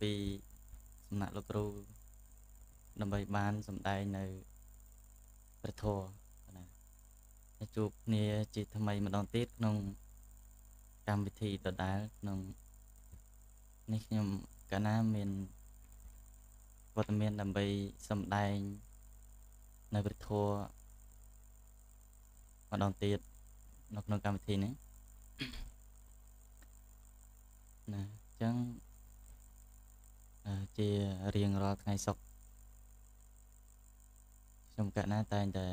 ពីសំណាក់លោកគ្រូដើម្បីបានសម្ដែងនៅព្រះធម៌ណាជួបគ្នាជាថ្មីម្ដងទៀតក្នុងកម្មវិធីដដែលក្នុង នេះខ្ញុំកាលណាមានវត្តមាន ដើម្បីសម្ដែង នៅព្រះធម៌ម្ដងទៀតនៅក្នុងកម្មវិធីនេះណាអញ្ចឹងជារៀងរាល់ថ្ងៃសុខខ្ញុំកណាតែងតែ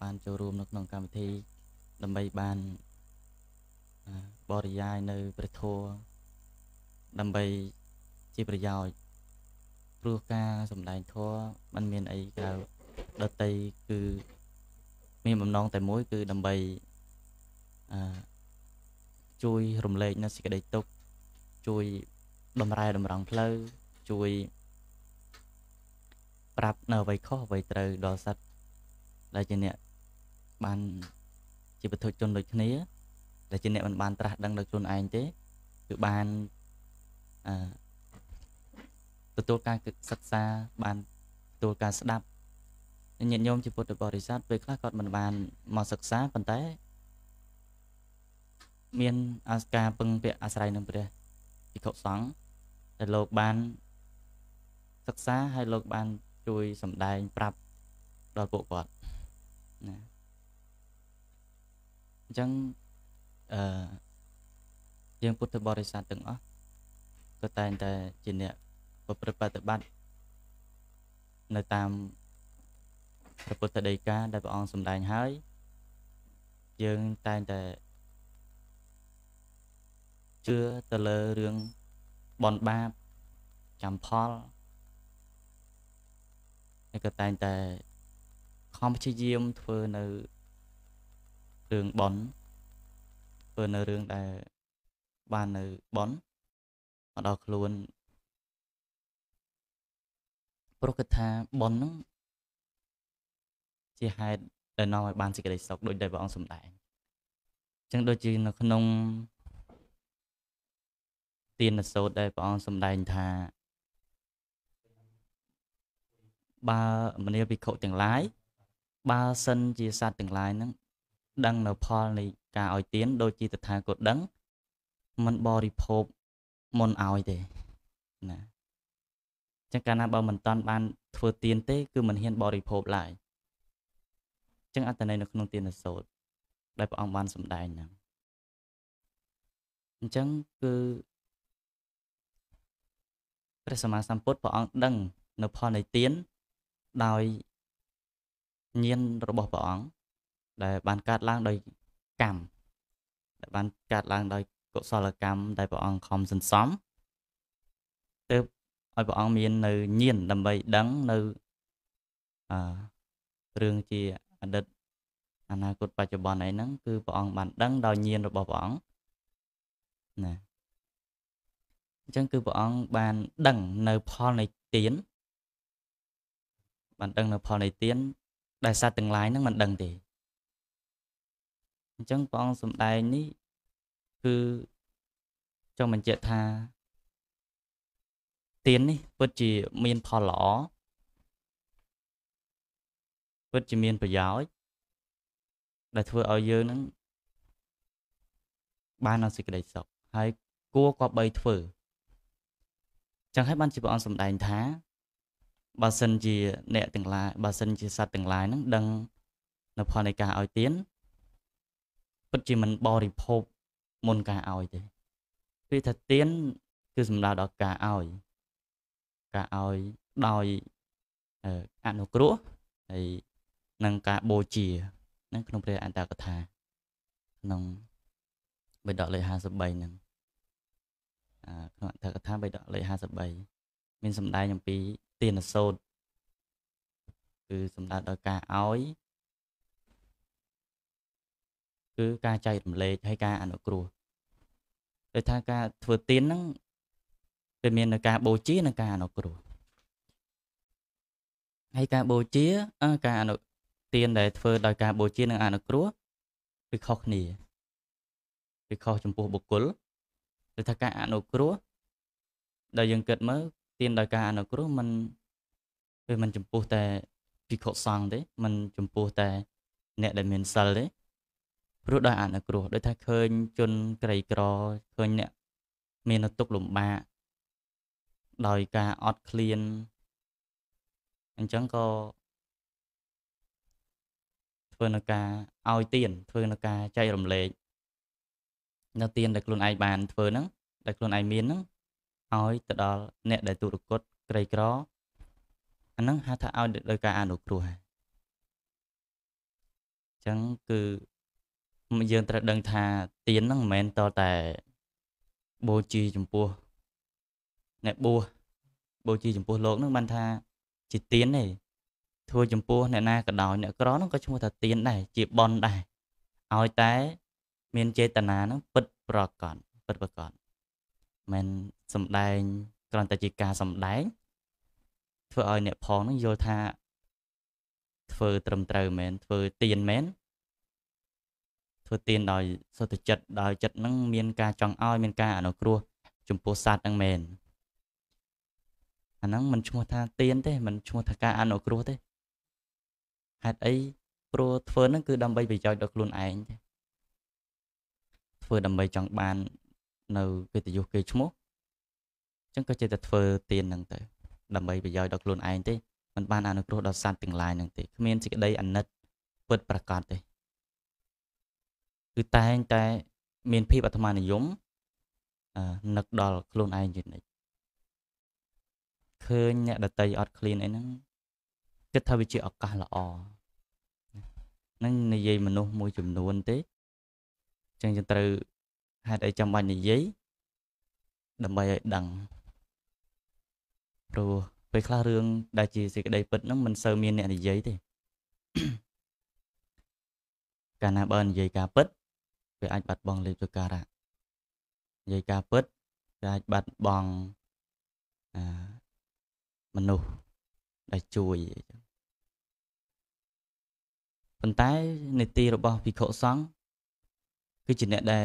បានចូលរួមនៅក្នុងកម្មវិធីដើម្បីបានបរិយាយនៅព្រះធម៌ដើម្បីជាប្រយោជន៍ព្រោះការសំដែងធម៌มันមានអីក្រៅដតីគឺមានបំណងតែមួយ គឺដើម្បីអឺជួយរំលែកនៅសេចក្តីទុក្ខជួយបំរែតម្រង់ផ្លូវជួយប្រាប់នៅអ្វីខុសអ្វីត្រូវដល់សត្វដែលជាអ្នកបានជាពធុជនដូចគ្នា ដែលជាអ្នកមិនបានត្រាស់ដឹងដោយខ្លួនឯងទេ គឺបានអឺទទួលការសិក្សាបានទទួលការស្ដាប់ញាតិញោមជាពុទ្ធបរិស័ទពេលខ្លះគាត់មិនបានមកសិក្សាប៉ុន្តែមានអាសការពឹងពាក់អាស្រ័យនឹងព្រះភិក្ខុសង្ឃដែលលោកបានសិក្សាហើយលោកបានជួយសម្ដែងប្រាប់ដល់ពួកគាត់ណាអញ្ចឹងអឺយើងពុទ្ធបរិស័ទទាំងអស់ក៏តែងតែជាអ្នកប្រព្រឹត្តបប្រតិបត្តិនៅតាមព្រះពុទ្ធដីកាដែលព្រះអង្គសម្ដែងហើយយើងតែងតែជឿទៅលើរឿងបនបាបចាំផលហើយក៏តែងតែខំព្យាយាមធ្វើនៅរឿងប៉ុនធ្វើនៅរឿងដែលបាននៅប៉ុនមកដល់ខ្លួនព្រោះគិតថាប៉ុនហ្នឹងជាហេតុដែលនាំឲ្យបានសេចក្តីសុខដូចដែលព្រះអង្គសម្ដែងអញ្ចឹងដូចជានៅ ក្នុង ទានសូត្រដែលព្រះអង្គសម្ដែងថាបើមនាលភិក្ខុទាំងឡាយបើសិនជាសត្វទាំងឡាយហ្នឹងដឹង នៅផលនៃការឲ្យទានដូចជាតថាគតដឹងមិនបរិភោគមុនឲ្យទេណាចឹងកាលណាបើមិនតាន់បាន ធ្វើទៀនទេ គឺមិនហ៊ានបរិភោគឡើយចឹងអត្តន័យនៅក្នុងទៀនសោតដែលព្រះអង្គបានសម្ដែងហ្នឹងអញ្ចឹងគឺព្រះសម្មាសម្ពុទ្ធព្រះអង្គដឹង នៅផលនៃទៀនដោយញាណរបស់ព្រះអង្គដែលបានកើតឡើងដោយកម្មដែលបានកើតឡើងដោយកុសលកម្មដែលព្រះអង្គខំសន្សំទើបឲ្យព្រះអង្គមាននៅញាណដើម្បីដឹងនៅអឺរឿងជាអតីតអនាគតបច្ចុប្បន្នអីហ្នឹងគឺព្រះអង្គបានដឹងដោយញាណរបស់ព្រះអង្គណាអញ្ចឹងគឺព្រះអង្គបានដឹងនៅផលនៃទានបានដឹងនៅផលនៃទានដែលសត្វទាំងឡាយហ្នឹងមិនដឹងទេអញ្ចឹងព្រះអង្គសំដែងនេះគឺចង់បញ្ជាក់ថាទាននេះពិតជាមានផលល្អពិតជាមានប្រយោជន៍ដែលធ្វើឲ្យយើងនឹងបាននូវសេចក្តីសុខហើយគួរក៏បីធ្វើចឹងហើយបានជាព្រះអង្គសម្ដែងថាបើសិនជាអ្នកទាំងឡាយបើសិនជាសត្វទាំងឡាយហ្នឹង ដឹង នៅផលនៃការឲ្យទានពិតជាមិនបរិភោគមុនការឲ្យទេពេលថាទានគឺសំដៅដល់ការឲ្យ ការឲ្យដោយអនុគ្រោះហើយនឹងការបូជានឹងក្នុងព្រះអន្តរកថាក្នុងបេដកលេខ53ហ្នឹងក្នុងអន្តរកថាបេដកលេខ53មានសម្ដែងអំពីទានសោតគឺសំដៅដល់ការឲ្យគឺការចែករំលែកហើយការអនុគ្រោះដូចថាការធ្វើទានហ្នឹងវាមាននៅការបូជានិងការអនុគ្រោះហើយការបូជាការអនុទានដែលធ្វើដោយការបូជានិងអនុគ្រោះវាខុសគ្នាវាខុសចំពោះបុគ្គលគឺថាការអនុគ្រោះដែលយើងគិតមើលទានដោយការអនុគ្រោះมันវាមិន ចំពោះតែភិក្ខុសង្ឃទេมันចំពោះតែ អ្នកដែលមានសិលទេព្រោះដោយអនុគ្រោះដោយថាឃើញជនក្រីក្រឃើញអ្នកមានទុក្ខលំបាកដោយការអត់ឃ្លានអញ្ចឹងក៏ធ្វើនៅការឲ្យទៀនធ្វើនៅការចែករំលែកនៅទៀនដែលខ្លួនឯងបានធ្វើហ្នឹង ដែលខ្លួនឯងមានហ្នឹងឲ្យទៅដល់អ្នកដែលទុរគតក្រីក្រអាហ្នឹងហៅថាឲ្យដោយការអនុគ្រោះហ่ะអញ្ចឹងគឺយើងត្រូវដឹងថាទៀនហ្នឹងមិនមែនតតែបូជាចំពោះអ្នកបួសបូជាចំពោះលោកហ្នឹងបានថា ជាទៀនទេធ្វើចំពោះអ្នកណាក៏ដោយអ្នកក្រហ្នឹងក៏ឈ្មោះថាទៀនដែរជាប៉ុនដែរឲ្យតែ មានចេតនាហ្នឹង ពិតប្រកបពិតប្រកបមិនសំដែងគ្រាន់តែជាការសំដែងធ្វើឲ្យអ្នកផងនឹងយល់ថា ធ្វើត្រឹមត្រូវមែនធ្វើទៀនមែនធ្វើទៀនដោយសុទ្ធចិត្តដោយចិត្តនឹងមានការចង់ឲ្យមានការអនុគ្រោះចំពោះសត្វនឹងមែនអាហ្នឹងមិនឈ្មោះថាទៀនទេមិនឈ្មោះថាការអនុគ្រោះទេហេតុអីព្រោះធ្វើហ្នឹងគឺ ដើម្បីប្រយោជន៍ដល់ខ្លួនឯងទេធ្វើដើម្បីចង់បាននៅកិត្តិយសគេឈ្មោះអញ្ចឹងក៏ចេះតែធ្វើទានហ្នឹងទៅ ដើម្បីប្រយោជន៍ដល់ខ្លួនឯងទេมันបានអនុគ្រោះដល់សត្វទាំងឡាយហ្នឹងទេគ្មានសេចក្តីអាណិតពិតប្រាកដទេគឺតែងតែមានភាពអាត្មានិយមនឹកដល់ខ្លួនឯងជានិច្ចឃើញអ្នកដតីអត់ឃ្លានអីហ្នឹងគិតថាវាជាឱកាសល្អហ្នឹងនិយាយមនុស្សមួយចំនួនទេចឹងយើងត្រូវហេតុអីចាំបាច់និយាយដើម្បីឲ្យដឹងព្រោះពេលខ្លះរឿងដែលជាសេចក្តីពិតហ្នឹងមិនសូវមានអ្នកនិយាយទេកាលណាបើនិយាយការពិតវាអាចបាត់បង់លេបទុការៈនិយាយការពិតវាអាចបាត់បង់អាមនុស្សដែលជួយអញ្ចឹងប៉ុន្តែនីតិរបស់ភិក្ខុសង្ឃគឺជាអ្នកដែល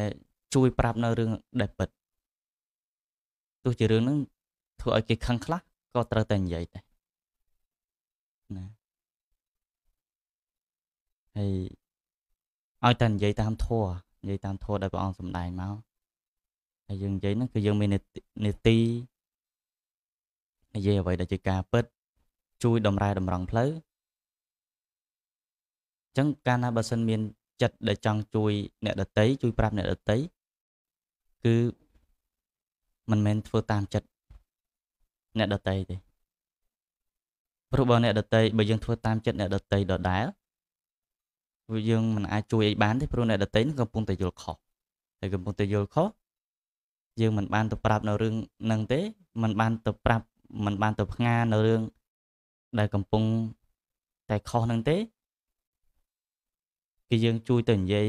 ជួយប្រាប់នៅរឿងដែលពិតទោះជារឿងហ្នឹងធ្វើឲ្យគេខឹងខ្លះក៏ត្រូវតែនិយាយដែរណាហើយឲ្យតែនិយាយតាមធัวនិយាយតាមធัวដែលព្រះអង្គសម្ដែងមកហើយយើងនិយាយហ្នឹងគឺយើងមាននេតិនិយាយអ្វីដែលជាការពិតជួយតម្រែតម្រង់ផ្លូវអញ្ចឹងកាលណាបើសិនមានចិត្តដែលចង់ជួយ អ្នកដតីជួយប្រាប់អ្នកដតីគឺមិនមែនធ្វើតាមចិត្តអ្នកដតីទេព្រោះបើអ្នកដតីបើយើងធ្វើតាមចិត្តអ្នកដតីដដែលវាយើងមិនអាចជួយអីបានទេព្រោះអ្នកដតីនឹងកំពុងតែយល់ខុសតែកំពុងតែយល់ខុសយើងមិនបានទៅប្រាប់នៅរឿងនឹងទេ មិនបាន ទៅប្រាប់មិនបានទៅផ្ងានៅរឿងដែល កំពុងតែខុសនឹងទេគឺយើងជួយទៅនិយាយ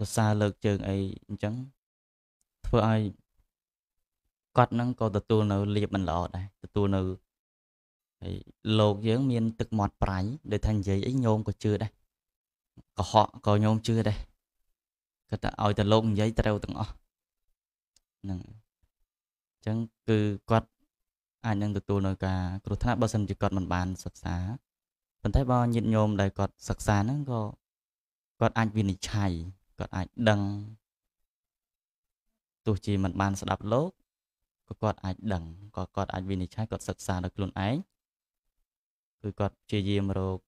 សរសើរលើកជើងអីអញ្ចឹងធ្វើឲ្យគាត់នឹងក៏ទទួលនៅលៀបមិនល្អដែរទទួលនៅហើយលោកយើងមានទឹកមាត់ប្រាញ់ដែលថានិយាយអីញោមក៏ជឿដែរកុហកក៏ញោមជឿដែរគាត់ថាឲ្យតែលោកនិយាយត្រូវទាំងអស់ហ្នឹងអញ្ចឹងគឺគាត់អាចនឹងទទួលនៅការ គ្រោះថ្នាក់បើសិនជាគាត់មិនបានសិក្សាប៉ុន្តែបើញាតិញោមដែលគាត់សិក្សាហ្នឹងក៏គាត់អាចវិនិច្ឆ័យគាត់អាចដឹងទោះជាមិនបានស្ដាប់លោកក៏គាត់អាចដឹងក៏គាត់អាចវិនិច្ឆ័យគាត់សិក្សាដោយខ្លួនឯងគឺគាត់ព្យាយាមរក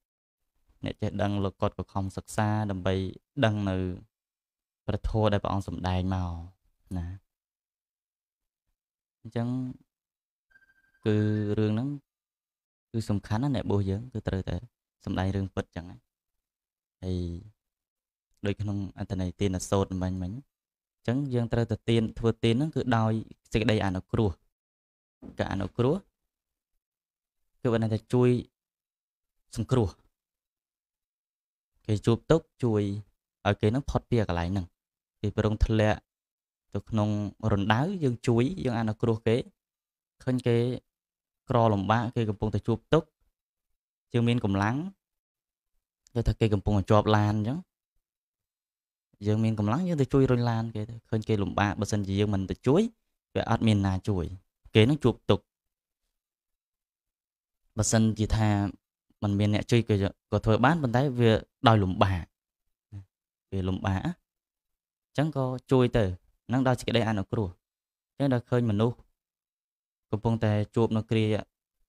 អ្នកចេះដឹងលោកគាត់ក៏ខំសិក្សាដើម្បីដឹងនៅព្រះធម៌ដែលព្រះអង្គសម្ដែងមកណាអញ្ចឹងគឺរឿងហ្នឹងគឺសំខាន់ណាអ្នកបោះយើងគឺត្រូវតែសម្ដែងរឿងពិតអញ្ចឹងហើយដូចក្នុងអត្តន័យទានសោតមិញមិញអញ្ចឹងយើងត្រូវទៅទានធ្វើទានហ្នឹងគឺដោយសេចក្តីអនុគ្រោះការអនុគ្រោះគឺបានតែជួយសង្គ្រោះគេជួបទុកជួយឲ្យគេនឹងផុតពីកន្លែងហ្នឹងគេប្រងធ្លាក់ទៅក្នុងរណ្ដៅយើងជួយយើងអនុគ្រោះគេឃើញគេ ក្រលំបាកគេកំពុងតែជួបទុកយើងមានកម្លាំងដូចថាគេកំពុងជាប់ឡានអញ្ចឹងយើងមានកម្លាំងយើងទៅជួយរុញឡានគេទៅឃើញគេលំបាកបើសិនជាយើងមិនទៅជួយវាអត់មានណាជួយគេនឹងជួបទុកបើសិនជាថាมันមានអ្នកជួយគេក៏ធ្វើបានប៉ុន្តែវាដោយលំបាកវាលំបាកអញ្ចឹងក៏ជួយទៅនឹងដល់សេចក្តីអនុគ្រោះអញ្ចឹងដល់ឃើញមនុស្សកំពុងតែជួបនៅគ្រា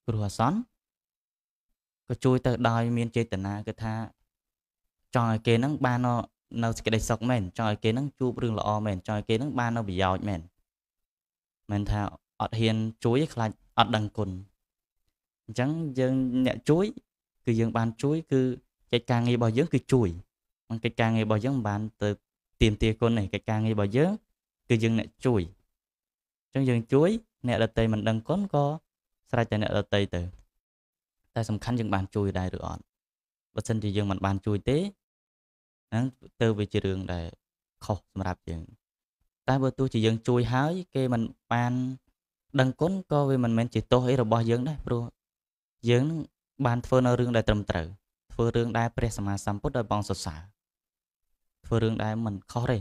គ្រោះអាសន្នក៏ជួយទៅដោយមានចេតនាគឺថាចង់ឲ្យគេនឹងបាននៅសេចក្តីសុខមែនចង់ឲ្យគេនឹងជួបរឿងល្អមែនចង់ឲ្យគេនឹងបាននៅប្រយោជន៍មែនមិនថាអត់ហ៊ានជួយឯខ្លាចអត់ដឹងគុណអញ្ចឹងយើងអ្នកជួយ គឺយើងបានជួយ គឺកិច្ចការងាររបស់យើង គឺជួយមិនកិច្ចការងាររបស់យើងមិនបានទៅទៀមទាគុណទេកិច្ចការងាររបស់យើងគឺយើងអ្នកជួយអញ្ចឹងយើងជួយ អ្នកដតីមិនដឹងគុណក៏ស្រេចតែអ្នកដតីទៅ តែសំខាន់យើងបាន ជួយដែរឬអត់បើសិនជាយើងមិនបានជួយទេហ្នឹងទៅវាជារឿងដែលខុសសម្រាប់យើងតែបើទោះជាយើងជួយហើយគេមិនបានដឹងគុណក៏វាមិនមែនជាទោសអីរបស់យើងដែរព្រោះយើងបានធ្វើនៅរឿងដែលត្រឹមត្រូវធ្វើរឿងដែលព្រះសម្មាសម្ពុទ្ធបានបងសរសើរធ្វើរឿងដែលមិនខុសទេ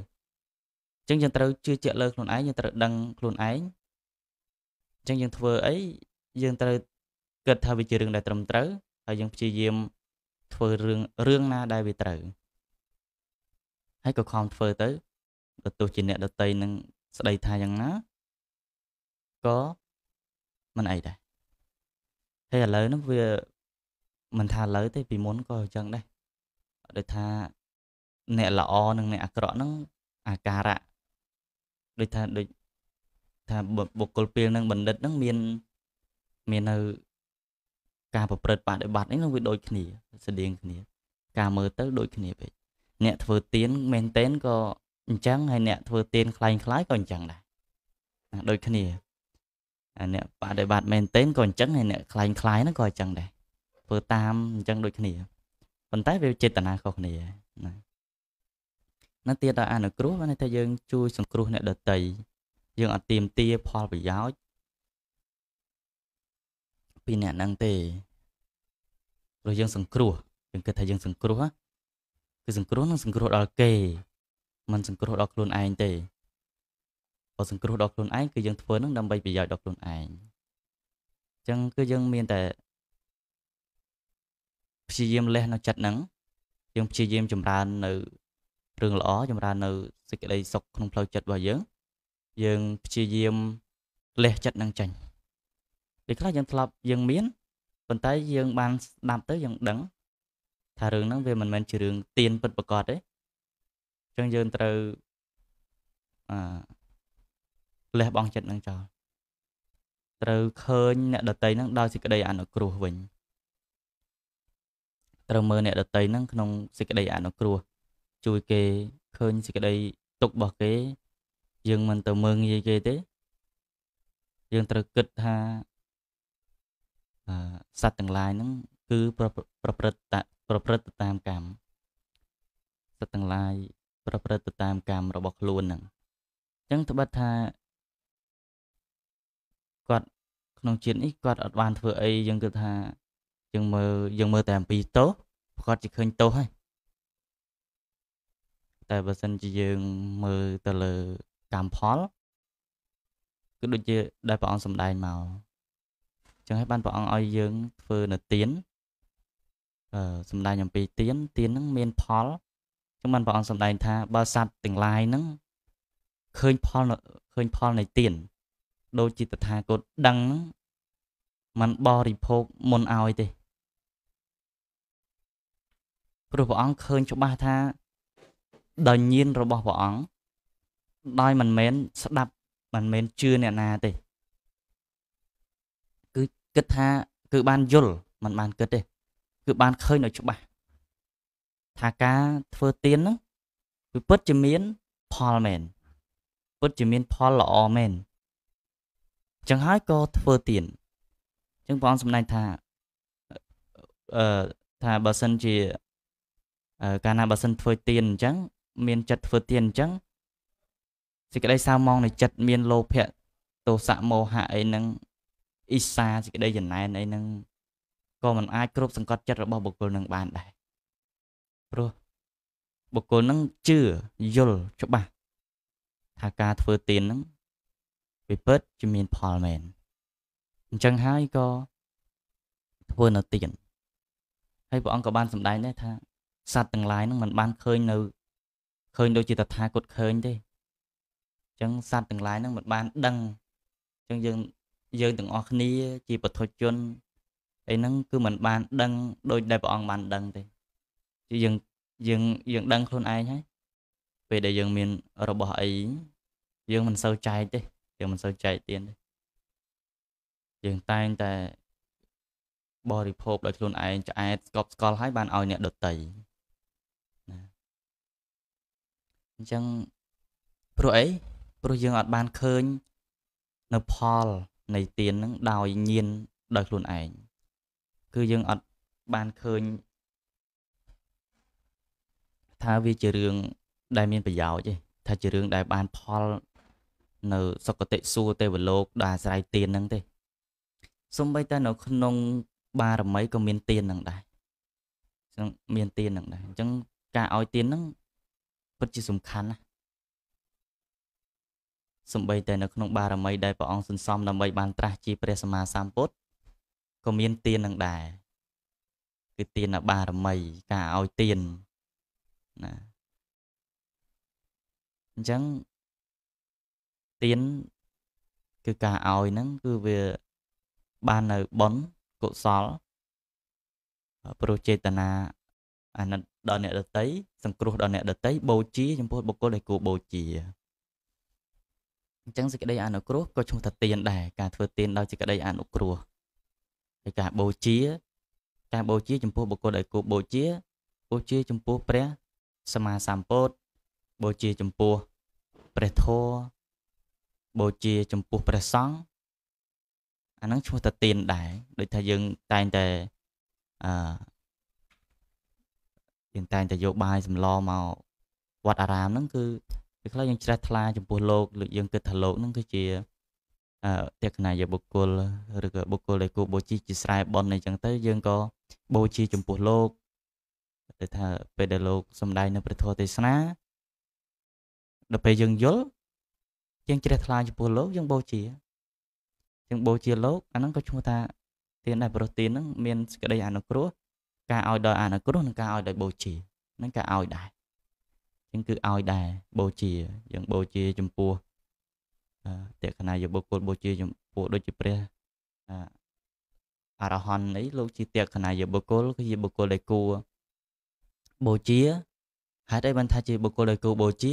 អញ្ចឹងយើងត្រូវជឿជាក់លើខ្លួនឯងយើងត្រូវដឹងខ្លួនឯងអញ្ចឹងយើងធ្វើអីយើងត្រូវគិតថាវាជារឿងដែលត្រឹមត្រូវហើយយើងព្យាយាមធ្វើរឿងរឿងណាដែលវាត្រូវហើយក៏ខំធ្វើទៅបើទោះជាអ្នកដតីនឹងស្ដីថាយ៉ាងណាក៏មិនអីដែរហើយឥឡូវហ្នឹងវាមិនថាឥឡូវទេ ពីមុនក៏អញ្ចឹងដែរដូចថាអ្នកល្អនិងអ្នកអាក្រក់ហ្នឹងអាការៈដូចថាដូចថាបុគ្គលពេលនឹងបណ្ឌិតនឹង មានមាននៅការប្រព្រឹត្តបដិបត្តិនេះនឹងវាដូចគ្នាស្តៀងគ្នា ការមើលទៅដូចគ្នាពេកអ្នកធ្វើទៀនមែនតែនក៏អញ្ចឹងហើយអ្នកធ្វើទៀនคล้ายคล้ายក៏អញ្ចឹងដែរដូចគ្នាអ្នកបដិបត្តិមែនតែនក៏អញ្ចឹងហើយអ្នកคล้ายคล้ายហ្នឹងក៏អញ្ចឹងដែរធ្វើតាមអញ្ចឹងដូចគ្នាប៉ុន្តែវាចេតនាខុសគ្នាណាណាទៀតដល់អនុគ្រោះបានថាយើង ជួយសង្គ្រោះអ្នកដតីយើងអត់ទៀមទាផលប្រយោជន៍ពីអ្នកហ្នឹងទេព្រោះយើងសង្គ្រោះយើងគិតថាយើងសង្គ្រោះគឺសង្គ្រោះនឹងសង្គ្រោះដល់គេមិនសង្គ្រោះដល់ខ្លួនឯងទេបើសង្គ្រោះដល់ខ្លួនឯងគឺយើងធ្វើនឹងដើម្បីប្រយោជន៍ដល់ខ្លួនឯងអញ្ចឹងគឺយើងមានតែព្យាយាមលះនៅចិត្តហ្នឹងយើងព្យាយាមចម្រើននៅរឿងល្អចម្រើននៅសេចក្តីសុខក្នុងផ្លូវចិត្តរបស់យើងយើងព្យាយាមលះចិត្តនឹងចាញ់ពេលខ្លះយើងធ្លាប់យើងមានប៉ុន្តែយើងបានស្ដាប់ទៅយើងដឹងថារឿងហ្នឹងវាមិនមែនជារឿងទៀនពិតប្រកបទេអញ្ចឹងយើងត្រូវអឺលះបង់ចិត្តនឹងចោលត្រូវឃើញអ្នកដតីហ្នឹងដោយសេចក្តីអនុគ្រោះវិញត្រូវមើលអ្នកដតីហ្នឹងក្នុងសេចក្តីអនុគ្រោះជួយគេឃើញសេចក្តីទុករបស់គេ យើងមិនទៅមើងងាយគេទេ យើងត្រូវគិតថាអឺសត្វទាំងឡាយហ្នឹងគឺប្រព្រឹត្តប្រព្រឹត្តទៅតាមកម្មសត្វទាំងឡាយប្រព្រឹត្តទៅតាមកម្មរបស់ខ្លួនហ្នឹងអញ្ចឹងត្បិតថាគាត់ក្នុងជាតិនេះគាត់អត់បានធ្វើអីយើងគិតថាយើងមើលយើងមើលតែអំពីទោសប្រកាសជាឃើញទោសហើយតែបើសិនជាយើងមើលទៅលើកម្មផលគឺដូចជាដែលព្រះអង្គសម្ដែងមកអញ្ចឹងហើយបានព្រះអង្គឲ្យយើងធ្វើនៅទៀនសំដែងអំពីទៀនទៀនហ្នឹងមានផលចឹងបានព្រះអង្គសំដែងថាបើសត្វទាំងឡាយហ្នឹងឃើញផលឃើញផលនៃទៀនដូចជាតថាគតដឹងมันបរិភោគមុនឲ្យទេ ព្រោះព្រះអង្គឃើញច្បាស់ថាដោយញៀនរបស់ព្រះអង្គដោយមិនមែនស្ដាប់មិនមែនជឿអ្នកណាទេ គឺគិតថាគឺបានយល់មិនបានគិតទេគឺបានឃើញឲ្យច្បាស់ថាការធ្វើទៀនហ្នឹងគឺពិតជាមានផលមែនពិតជាមានផលល្អមែនចឹងហើយក៏ធ្វើទៀនចឹងព្រះអង្គសម្ដែងថាអឺថាបើសិនជាកាលណាបើសិនធ្វើទៀនអញ្ចឹងមានចិត្តធ្វើទៀនអញ្ចឹងសេចក្តីសៅមងនៃចិត្តមានលោភៈទោសៈមោហៈអីហ្នឹងអ៊ីសាសេចក្តីចំណែនអីហ្នឹងក៏មិនអាចគ្រប់សង្កត់ចិត្តរបស់បុគ្គលនឹងបានដែរព្រោះបុគ្គលនឹងជឿយល់ច្បាស់ថាការធ្វើទាននឹងវាពិតជាមានផលមែនអញ្ចឹងហើយក៏ធ្វើនៅទានហើយព្រះអង្គក៏បានសម្ដែងដែរថាសត្វទាំងឡាយនឹងមិនបានឃើញនៅឃើញដូចជាតថាគតឃើញទេអញ្ចឹងសត្វទាំងឡាយនឹងមិនបានដឹងអញ្ចឹងយើងយើងទាំងអស់គ្នាជាពធជនអីហ្នឹងគឺมันបានដឹងដោយដែលព្រះអង្គបានដឹងទេគឺយើងយើងយើងដឹងខ្លួនឯងហើយពេលដែលយើងមានរបស់អីយើងមិនសូវចែកទេយើងមិនសូវចែកទៀតទេយើងតែងតែបរិភោគដោយខ្លួនឯងឆ្អែតស្កប់ស្កល់ហើយបានឲ្យអ្នកដតីណាអញ្ចឹងព្រោះអីព្រោះយើងអត់បានឃើញនៅផលនៃទាននឹងដោយញៀនដោយខ្លួនឯងគឺយើងអត់បានឃើញថាវាជារឿងដែលមានប្រយោជន៍ទេថាជារឿងដែលបានផលនៅសុគតិសួគ៌ទេវលោកដោយអាស្រ័យទានហ្នឹងទេសំបីតែនៅ ក្នុង បារមីក៏មានទាននឹងដែរអញ្ចឹងមានទាននឹងដែរអញ្ចឹងការឲ្យទានហ្នឹងពិតជាសំខាន់ណាស់សំបីតែនៅក្នុងបារមីដែលព្រះអង្គសន្សំដើម្បីបានត្រាស់ជាព្រះសម្មាសម្ពុទ្ធក៏មានទាននឹងដែរគឺទានបារមី ការឲ្យទានណាអញ្ចឹងទានគឺការឲ្យហ្នឹង គឺវាបាននៅបុណ្យកុសលព្រោះចេតនាអាណិតដល់អ្នកដតីសង្គ្រោះដល់អ្នកដតីបូជា ចំពោះបុគ្គលដែលគួរបូជាអញ្ចឹងសេចក្តីអនុគ្រោះក៏ឈ្មោះថាទានដែរការធ្វើទានដោយសេចក្តីអនុគ្រោះនៃការបូជាការបូជាចំពោះបុគ្គលដែលគួរបូជាបូជាចំពោះព្រះសម្មាសម្ពុទ្ធបូជាចំពោះព្រះធម៌បូជាចំពោះព្រះសង្ឃអាហ្នឹងឈ្មោះតាទៀនដែរដូចថាយើងតែងតែអឺយើងតែងតែយកបាយសម្លមកវត្តអារាមហ្នឹងគឺពេលខ្លះយើងជ្រះថ្លាចំពោះលោកយើងគិតថាលោកហ្នឹងគឺជាទក្ខណាយបុគ្គលឬក៏បុគ្គលដែលគួរបូជាជាស្រែបន់អីចឹងទៅយើងក៏បូជាចំពោះលោកតែថាពេលដែលលោកសំដែងនៅព្រះធម៌ទេសនាដល់ពេលយើងយល់យើងជ្រះថ្លាចំពោះលោក យើងបូជាយើងបូជាលោកអាហ្នឹងក៏ឈ្មោះថាទានដែរប្រទានហ្នឹងមានសេចក្តីអនុគ្រោះការឲ្យដោយអនុគ្រោះនិង ការឲ្យដោយបូជាហ្នឹងការឲ្យដែរយើងគឺឲ្យដែរបូជាយើងបូជាចំពោះតេកណាយបុគ្គលបូជាចំពោះដូចជាព្រះអរហន្តនេះលោកជាតេកណាយបុគ្គលគឺជាបុគ្គលដែលគួរបូជាហេតុអីបានថាជាបុគ្គលដែលគួរបូជា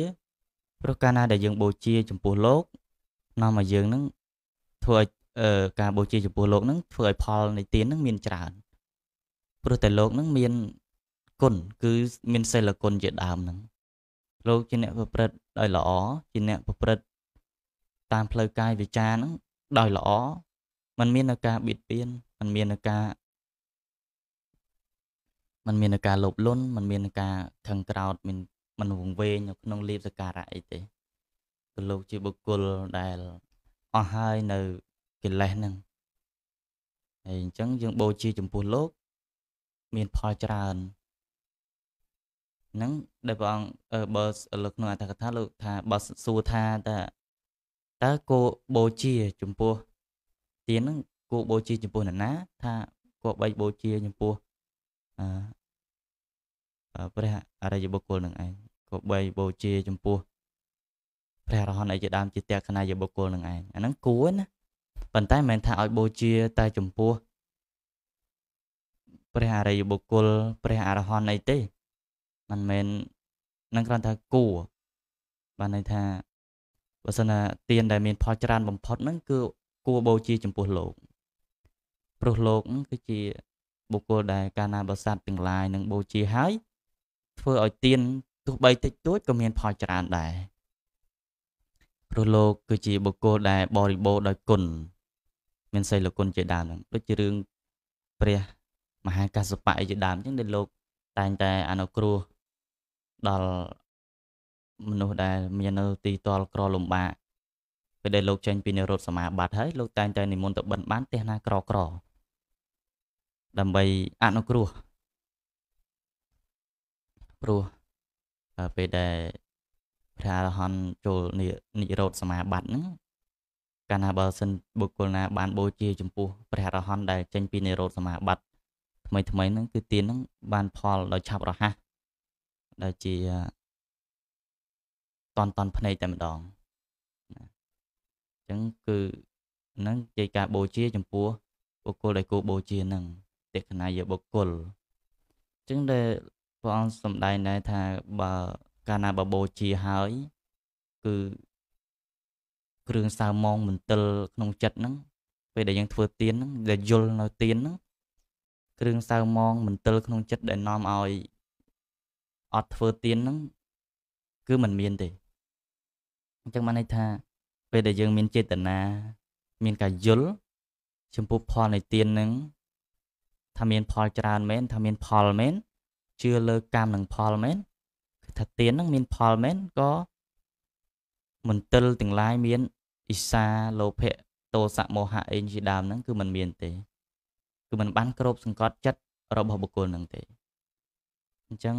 ព្រោះកាលណាដែលយើងបូជាចំពោះលោកនាំឲ្យយើងនឹងធ្វើឲ្យការបូជាចំពោះលោកនឹងធ្វើឲ្យផលនៃទាននឹងមានច្រើនព្រោះតែលោកនឹងមានគុណគឺមានសិលគុណជាដើមនឹងលោកជាអ្នកប្រព្រឹត្តដោយល្អជាអ្នកប្រព្រឹត្តតាមផ្លូវកាយវិការហ្នឹងដោយល្អมันមាននៅការបៀតបៀនมันមាននៅការมันមាននៅការលោភលន់มันមាននៅការខឹងក្រោធមានมันវង្វេងនៅក្នុងលៀបសការៈអីទេព្រោះលោកជាបុគ្គលដែលអស់ហើយនៅកិលេសហ្នឹងហើយអញ្ចឹងយើងបូជាចំពោះលោក មានផលច្រើនហ្នឹងដែលព្រះអង្គបើលើក្នុងអត្ថកថាលោកថាបើសួរថាតើតើគោបូជាចំពោះទៀនហ្នឹងគោបូជាចំពោះនរណា ថាគោបីបូជាចំពោះអឺព្រះអរិយបុគ្គលនឹងឯងគោបីបូជាចំពោះព្រះរហន្តអីជាដើមជាតក្ខណាយបុគ្គលនឹងឯងអាហ្នឹងគួរណាប៉ុន្តែមិនមែនថាឲ្យបូជាតែចំពោះព្រះអរិយបុគ្គលព្រះអរហន្តអីទេមិនមែននឹងគ្រាន់តែគួរបានន័យថាបើសិនណាទៀនដែលមានផលច្រើនបំផុតហ្នឹងគឺគួរបូជាចំពោះលោកព្រោះលោកហ្នឹងគឺជាបុគ្គលដែលកាលណាបសាទទាំងឡាយនឹងបូជាហើយធ្វើឲ្យទៀនទោះបីតិចតួចក៏មានផលច្រើនដែរព្រោះលោកគឺជាបុគ្គលដែលបរិបូរដោយគុណមានសីលគុណជាដើមហ្នឹងដូចជារឿងព្រះមហាកសបៈជាដើមអញ្ចឹងដែលលោកតែងតែអនុគ្រោះដល់មនុស្សដែលមាននៅទីតលក្រលំបាកពេលដែលលោកចេញពីនិរោធសមាបត្តិហើយលោកតែងតែនិមន្តទៅបិណ្ឌបានផ្ទះណាក្រក្រដើម្បីអនុគ្រោះព្រោះពេលដែលព្រះអរហន្តចូលនិរោធសមាបត្តិហ្នឹងកាលណាបើសិនបុគ្គលណាបានបូជាចំពោះព្រះអរហន្តដែលចេញពីនិរោធសមាបត្តិថ្មីថ្មីហ្នឹងគឺទានហ្នឹងបានផលដោយឆាប់រហ័សដែលជាតន់តន់ភ្នែក តែម្ដងណាអញ្ចឹងគឺហ្នឹងជាការបូជាចំពោះបុគ្គលដែលគួរបូជាហ្នឹងតេខណាយបុគ្គលអញ្ចឹងដែលព្រះអង្គសំដែងដែរថាបើកាលណាបើបូជាហើយ គឺគ្រឿងសៅមងមន្ទិលក្នុងចិត្តហ្នឹង ពេលដែលយើងធ្វើទៀនហ្នឹងដែលយល់នៅទៀនហ្នឹងគ្រឿងសៅមងមន្ទិលក្នុងចិត្តដែលនាំឲ្យអត់ធ្វើទៀនហ្នឹង គឺมันមានទេអញ្ចឹងបានន័យថាពេលដែលយើង មានចេតនាមានការយល់ចំពោះផលនៃទាននឹងថាមានផលច្រើនមែនថាមានផលមែនជឿលើកម្មនឹងផលមែនគឺថាទាននឹងមានផលមែនក៏មន្ទិលទាំងឡាយមានអិសាលោភៈទោសៈមោហៈអីជាដើមហ្នឹងគឺมันមានទេគឺมันបានគ្របសង្កត់ចិត្តរបស់បុគ្គលហ្នឹងទេអញ្ចឹង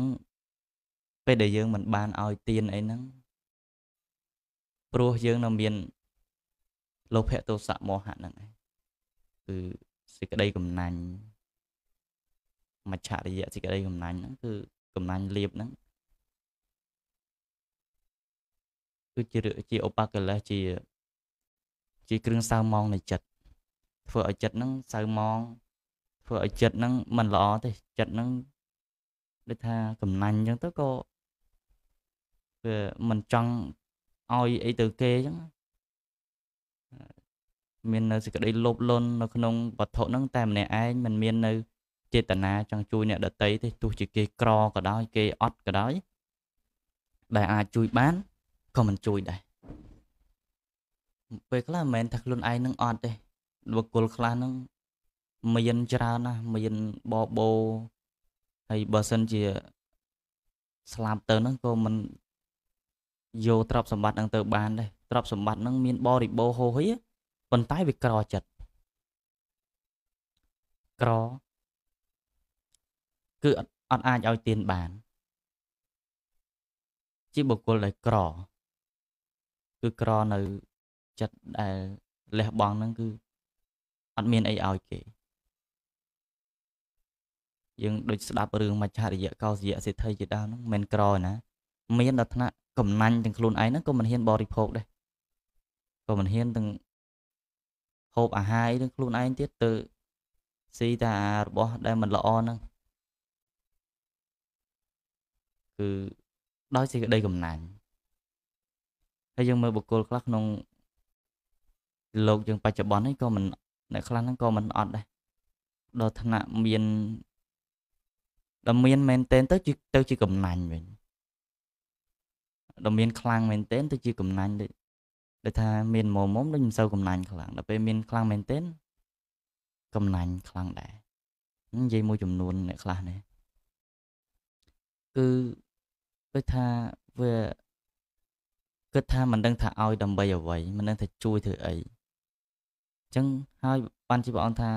ពេលដែលយើងមិនបានឲ្យទានអីហ្នឹងព្រោះយើងនៅមានលោភៈទោសៈមោហៈហ្នឹងឯងគឺសេចក្តីកំណាញ់មច្ឆរិយៈសេចក្តីកំណាញ់ហ្នឹងគឺកំណាញ់លៀបហ្នឹងគឺជា ជាឧបកិលេសជាជាគ្រឿងសៅមងនៃចិត្តធ្វើឲ្យចិត្តហ្នឹងសៅមងធ្វើឲ្យចិត្តហ្នឹងមិនល្អទេចិត្តហ្នឹងដូចថាកំណាញ់អញ្ចឹងទៅក៏វាមិនចង់ឲ្យអីទៅគេអញ្ចឹងមាននៅសេចក្តីលោភលន់នៅក្នុងវត្ថុហ្នឹងតែម្នាក់ឯងមិនមាននៅចេតនាចង់ជួយអ្នកដតីទេទោះជាគេក្រក៏ដោយគេអត់ក៏ដោយដែលអាចជួយបានក៏មិនជួយដែរពេលខ្លះមិនមែនថាខ្លួនឯងនឹងអត់ទេបុគ្គលខ្លះនឹងមានច្រើនណាស់មានបបោហើយបើសិនជាស្លាប់ទៅនឹងក៏មិនយកទ្រព្យសម្បត្តិហ្នឹងទៅបានដែរទ្រព្យសម្បត្តិហ្នឹងមាន បរិបោហោហីប៉ុន្តែវាក្រចិត្តក្រគឺអត់អត់អាចឲ្យទានបាន ជាបុគ្គលដែលក្រគឺក្រនៅចិត្តដែលលះបង់ហ្នឹងគឺអត់មានអីឲ្យគេយើងដូចស្ដាប់រឿងមច្ឆរិយកោសយៈសេដ្ឋីជាដើមហ្នឹងមិនក្រណា មានដល់ថ្នាក់កំណាញ់ទាំងខ្លួនឯងហ្នឹងក៏មិនហ៊ានបរិភោគដែរក៏មិនហ៊ានទាំងហូបអាហារទាំងខ្លួនឯងទៀតទៅស៊ីតែរបស់ដែលមិនល្អហ្នឹងគឺដោយសេចក្តីកំណាញ់ហើយយើងមើលបុគ្គលខ្លះក្នុងលោកយើងបច្ចុប្បន្ននេះក៏មិនអ្នកខ្លះហ្នឹងក៏មិនអត់ដែរដល់ឋានៈមានដល់មានមែនតេនទៅទៅ ជាកំណាញ់វិញដ៏មានខ្លាំងមែនទែនទៅជាកំណាញ់ដូចដូចថាមានមុំមុំដូចមិនសូវកំណាញ់ខ្លាំងដល់ពេលមានខ្លាំងមែនទែនកំណាញ់ខ្លាំងដែរនិយាយមួយចំនួនអ្នកខ្លះនេះគឺដូចថាវាគិតថាមិនដឹង ថាឲ្យដើម្បីអ្វីមិនដឹងថាជួយធ្វើអីអញ្ចឹងហើយបានជីវអនថា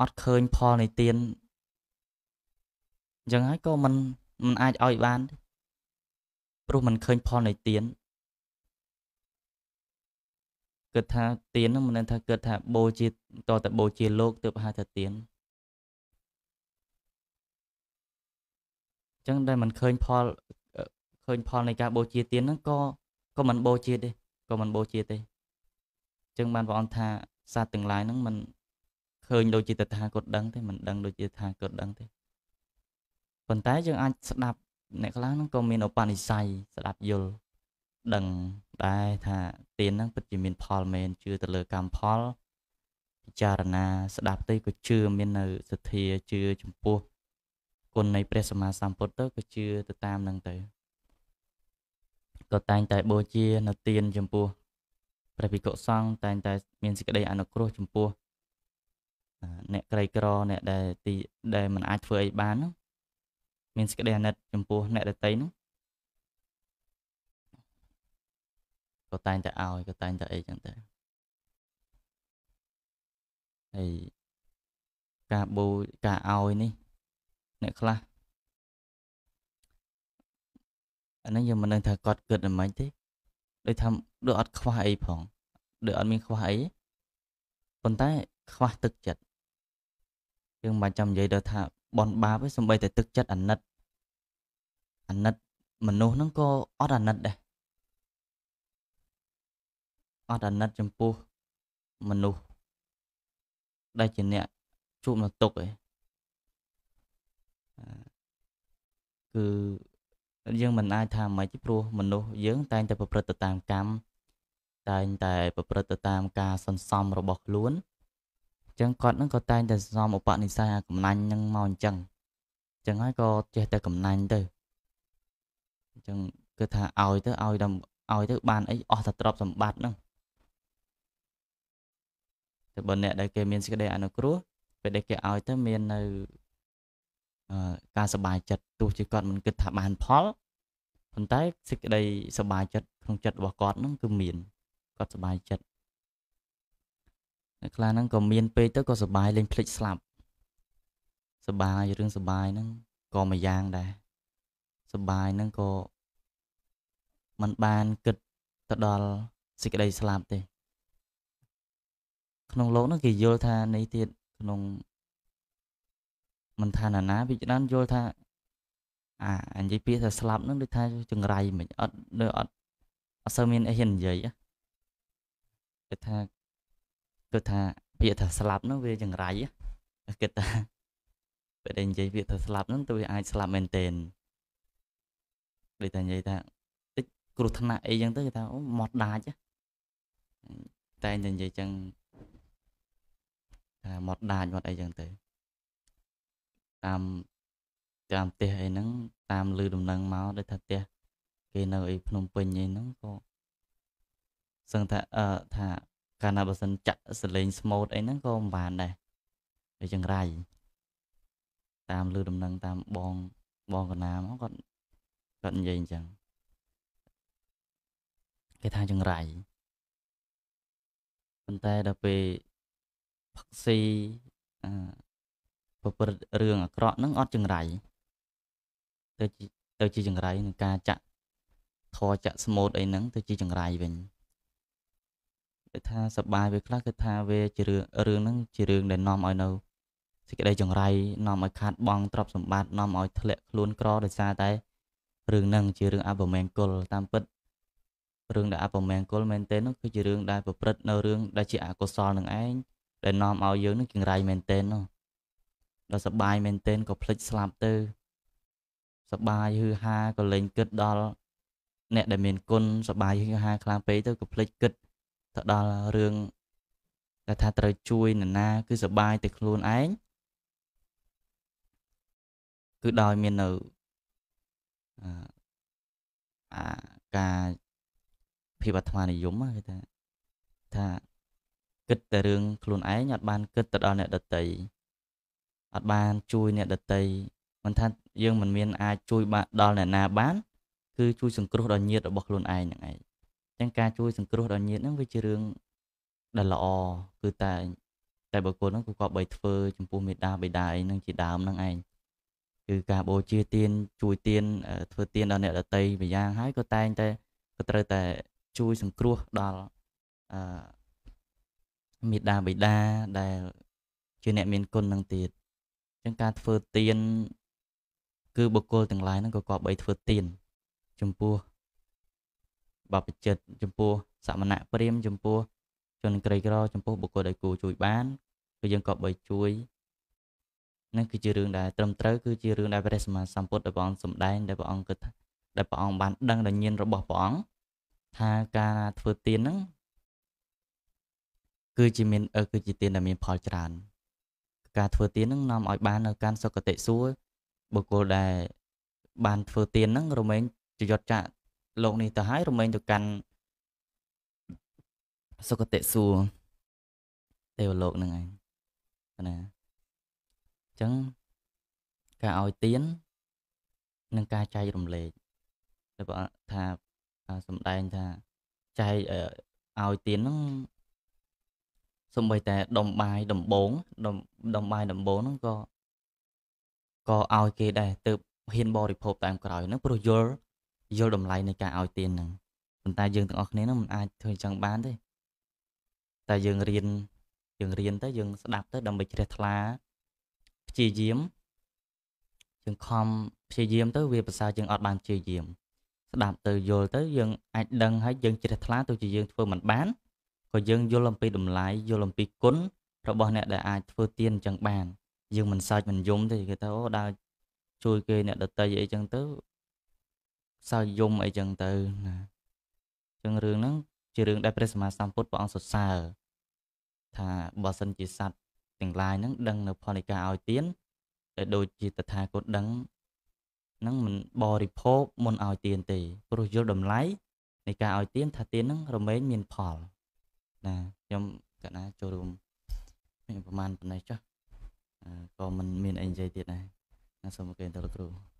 អត់ឃើញផលនៃទៀនអញ្ចឹងហើយក៏មិនមិនអាចឲ្យបានទេព្រោះมันឃើញផលនៃទៀនគិតថាទៀនហ្នឹងមិនថាគិតថាបូជាតតែបូជា លោកទើបហៅថាទៀនអញ្ចឹងដែលมันឃើញផលឃើញផលនៃការបូជាទៀនហ្នឹងក៏ក៏មិនបូជាទេក៏មិនបូជាទេអញ្ចឹងបានព្រះអង្គថាសត្វទាំងឡាយហ្នឹងมันឃើញដូចជាតថាគតដឹងទេមិនដឹងដូចជាថាគតដឹងទេប៉ុន្តែយើងអាចស្ដាប់អ្នកខ្លះហ្នឹងក៏មានឧបនិស្ស័យស្ដាប់យល់ដឹងដែរថាទៀនហ្នឹងពិតជាមានផលមែនជឿទៅលើកម្មផលពិចារណា ស្ដាប់ទៅក៏ជឿមាននៅសទ្ធាជឿចំពោះគុណនៃព្រះសម្មាសម្ពុទ្ធទៅក៏ជឿទៅតាមហ្នឹងទៅក៏តែងតែបូជានៅទៀនចំពោះព្រះភិក្ខុសង្ឃតែងតែមានសេចក្តីអនុគ្រោះចំពោះអ្នកក្រីក្រអ្នកដែលទីដែលមិនអាចធ្វើអីបានហ្នឹងមានសេចក្តីអាណិតចំពោះអ្នកដតីនោះក៏តែងតែឲ្យក៏តែងតែអីចឹងទៅហើយការបូការឲ្យនេះ អ្នកខ្លះអាហ្នឹងយើងមិនដឹងថាគាត់គិតយ៉ាងម៉េចទេដូចថាដូចអត់ខ្វះអីផងដូចអត់មានខ្វះអីប៉ុន្តែខ្វះទឹកចិត្តយើងមិនចាំនិយាយដល់ថាបនបាបឯងសំបីតែទឹកចិត្តអាណិតអាណិតមនុស្សហ្នឹងក៏អត់អាណិតដែរអត់អាណិតចំពោះមនុស្សដែលជាអ្នកជួបនៅទុកឯងគឺយើងមិនអាចថាម៉េចព្រោះមនុស្សយើងតែងតែប្រព្រឹត្តទៅតាមកម្មតែងតែប្រព្រឹត្តទៅតាមការសន្សំរបស់ខ្លួនចឹងគាត់នឹងក៏តែងតែសន្សំឧបនិស្ស័យកំណាញ់នឹងមកអញ្ចឹងចឹងហើយក៏ចេះតែកំណាញ់ទៅអញ្ចឹងគឺថាឲ្យទៅឲ្យដល់ឲ្យទៅបានអីអស់តែទ្រព្យសម្បត្តិហ្នឹងតែបើអ្នកដែលគេមានសេចក្តីអនុគ្រោះពេលដែលគេឲ្យទៅមាននៅអឺការសบายចិត្តទោះជាគាត់មិនគិតថាបានផលប៉ុន្តែសេចក្តីសบายចិត្តក្នុងចិត្តរបស់គាត់ហ្នឹងគឺមានគាត់សบายចិត្តអ្នកខ្លះហ្នឹងក៏មានពេកទៅក៏សុបាយលេងភ្លេចស្លាប់សុបាយរឿងសុបាយហ្នឹងក៏មួយយ៉ាងដែរសុបាយហ្នឹងក៏มันបានគិតទៅដល់សេចក្តីស្លាប់ទេ ក្នុងលោកហ្នឹងគេយល់ថានេះទៀតក្នុងមិនថាណានាវិច្ឆ័នយល់ថាអានិយាយពាក្យថាស្លាប់ហ្នឹងដូចថាចង្រៃមិនអត់នៅអត់អត់សូវមានអីហ៊ាននិយាយគេថាគិតថាពាក្យថាស្លាប់នោះវាចង្រៃគិតថាពេលដែលនិយាយពាក្យថាស្លាប់នោះទៅវាអាចស្លាប់មែនទែនដូចតែនិយាយថាតិចគ្រោះថ្នាក់អីចឹងទៅគេថាអូមាត់ដាច់តែតែនិយាយចឹងថាមាត់ដាច់មាត់អីចឹងទៅតាមតាមផ្ទះអីហ្នឹងតាមលឺដំណឹងមកដូចថាផ្ទះគេនៅអីភ្នំពេញអីហ្នឹងក៏សឹងថាអឺថាកាលណាបើសិនចាក់សលេងស្មូតអីហ្នឹងក៏មិនបានដែរដូចចង្រៃតាមលឺដំណឹង តាមបងបងកណាមកគាត់គាត់និយាយអញ្ចឹងគេថាចង្រៃប៉ុន្តែដល់ពេលផឹកស៊ីអឺប្រព្រឹត្តរឿងអាក្រក់ហ្នឹងអត់ចង្រៃទៅទៅជាចង្រៃនឹងការចាក់ធរចាក់ស្មូតអីហ្នឹងទៅជាចង្រៃវិញគិតថាសបាយវាខ្លះគិតថាវាជារឿងរឿងហ្នឹងជារឿងដែលនាំឲ្យនៅសេចក្តីចង្រៃនាំឲ្យខាត់បងទ្រព្យសម្បត្តិនាំឲ្យធ្លាក់ខ្លួនក្រដោយសារតែរឿងហ្នឹងជារឿងអពមង្គលតាមពិតរឿងដែលអពមង្គលមែនទែននោះគឺជារឿងដែលប្រព្រឹត្តនៅរឿងដែលជាអកុសលនឹងឯងដែលនាំឲ្យយើងនឹងចង្រៃមែនទែននោះដល់សបាយមែនទែនក៏ភ្លេចស្លាប់ទៅសបាយហឺហាក៏លែងគិតដល់អ្នក ដែលមានគុណសបាយហឺហា ខ្លាំងពេកទៅក៏ភ្លេចគិតទៅដល់រឿងដែលថាត្រូវជួយនរណា គឺសបាយតែខ្លួនឯងគឺដោយមាននៅអាការភាពអាត្មានិយមគេថាថាគិតតែរឿងខ្លួនឯងអត់បានគិតទៅដល់អ្នកដតីអត់បាន ជួយអ្នកដតីមិនថាយើងមិនមាន អាចជួយដល់អ្នកណាបាន គឺជួយសង្គ្រោះដល់ញាតិរបស់ខ្លួនឯងហ្នឹងឯងចឹងការជួយសង្គ្រោះដល់ញាតិហ្នឹងវាជារឿងដែលល្អគឺតែតែបុគ្គលហ្នឹងគឺគាត់បីធ្វើ ចំពោះមេដាបេដាអីហ្នឹងជាដើមហ្នឹងឯងគឺការបូជាទានជួយទានធ្វើទានដល់អ្នកដតីម្យ៉ាងហើយក៏តែងតែក៏ត្រូវតែ ជួយ សង្គ្រោះដល់អឺមេដាបេដាដែលជាអ្នកមានគុណនឹងទៀតចឹងការធ្វើទានគឺបុគ្គលទាំងឡាយហ្នឹងក៏គប្បីធ្វើទានចំពោះបព្វជិតចំពោះសមណៈព្រាមចំពោះជនក្រីក្រចំពោះបុគ្គលដែលគួរជួយ បានគឺយើងក៏បីជួយនេះគឺជារឿងដែលត្រឹមត្រូវគឺជារឿងដែលព្រះសម្មាសម្ពុទ្ធដែលព្រះអង្គសម្ដែងដែលព្រះអង្គគិតថាដែលព្រះអង្គបានដឹងដល់ញាណរបស់ព្រះអង្គថាការធ្វើទានហ្នឹងគឺជាមានគឺជាទានដែលមានផលច្រើន ការធ្វើទានហ្នឹងនាំឲ្យបាននៅការសុគតិសួគ៌បុគ្គលដែលបានធ្វើទានហ្នឹងរមែងជាយត់ចាក់លោកនេះទៅហើយរមែងទៅកាន់សុគតិសួគ៌ទេវលោកនឹងឯងណាអញ្ចឹងការឲ្យទៀននិងការចែករំលែកដែលបើថាសំដែងថាចែកឲ្យទៀនហ្នឹងសំបីតែដំបាយដំបងដំដំបាយដំបងហ្នឹងក៏ក៏ឲ្យគេដែរទៅហ៊ានបរិភោគតាមក្រោយហ្នឹងព្រោះយល់យល់តម្លៃនៃការឲ្យទានហ្នឹងប៉ុន្តែយើងទាំងអស់គ្នាហ្នឹងមិនអាចធ្វើអញ្ចឹងបានទេតែយើងរៀនយើងរៀនទៅយើងស្ដាប់ទៅដើម្បីជ្រះថ្លាព្យាយាមយើងខំព្យាយាមទៅវាប្រសើរយើងអត់បានព្យាយាមស្ដាប់ទៅយល់ទៅយើងអាចដឹងហើយយើងជ្រះថ្លាទោះជាយើងធ្វើមិនបានក៏យើងយល់អំពីតម្លៃយល់អំពីគុណរបស់អ្នកដែលអាចធ្វើទានអញ្ចឹងបានយើងមិនសើចមិនយំទេគេថាអូដើរជួយគេអ្នកដតីអីចឹងទៅសោយយំអីចឹងទៅណាចឹងរឿងហ្នឹងជារឿងដែលព្រះសម្មាសម្ពុទ្ធព្រះអង្គសរសើរថាបើសិនជាសัตว์ទាំងឡាយហ្នឹងដឹងនៅផលនៃការឲ្យទានដែលដូចជាតថាគតដឹងហ្នឹងមិនបរិភោគមុនឲ្យទានទេព្រោះយល់តម្លៃនៃការឲ្យទានថាទានហ្នឹងរមែងមានផលណាខ្ញុំកណាចូលរួមមានប្រមាណប៉ុណ្ណេះចុះក៏មិនមានអីនិយាយទៀតដែរសូមអរគុណទៅលោកគ្រូ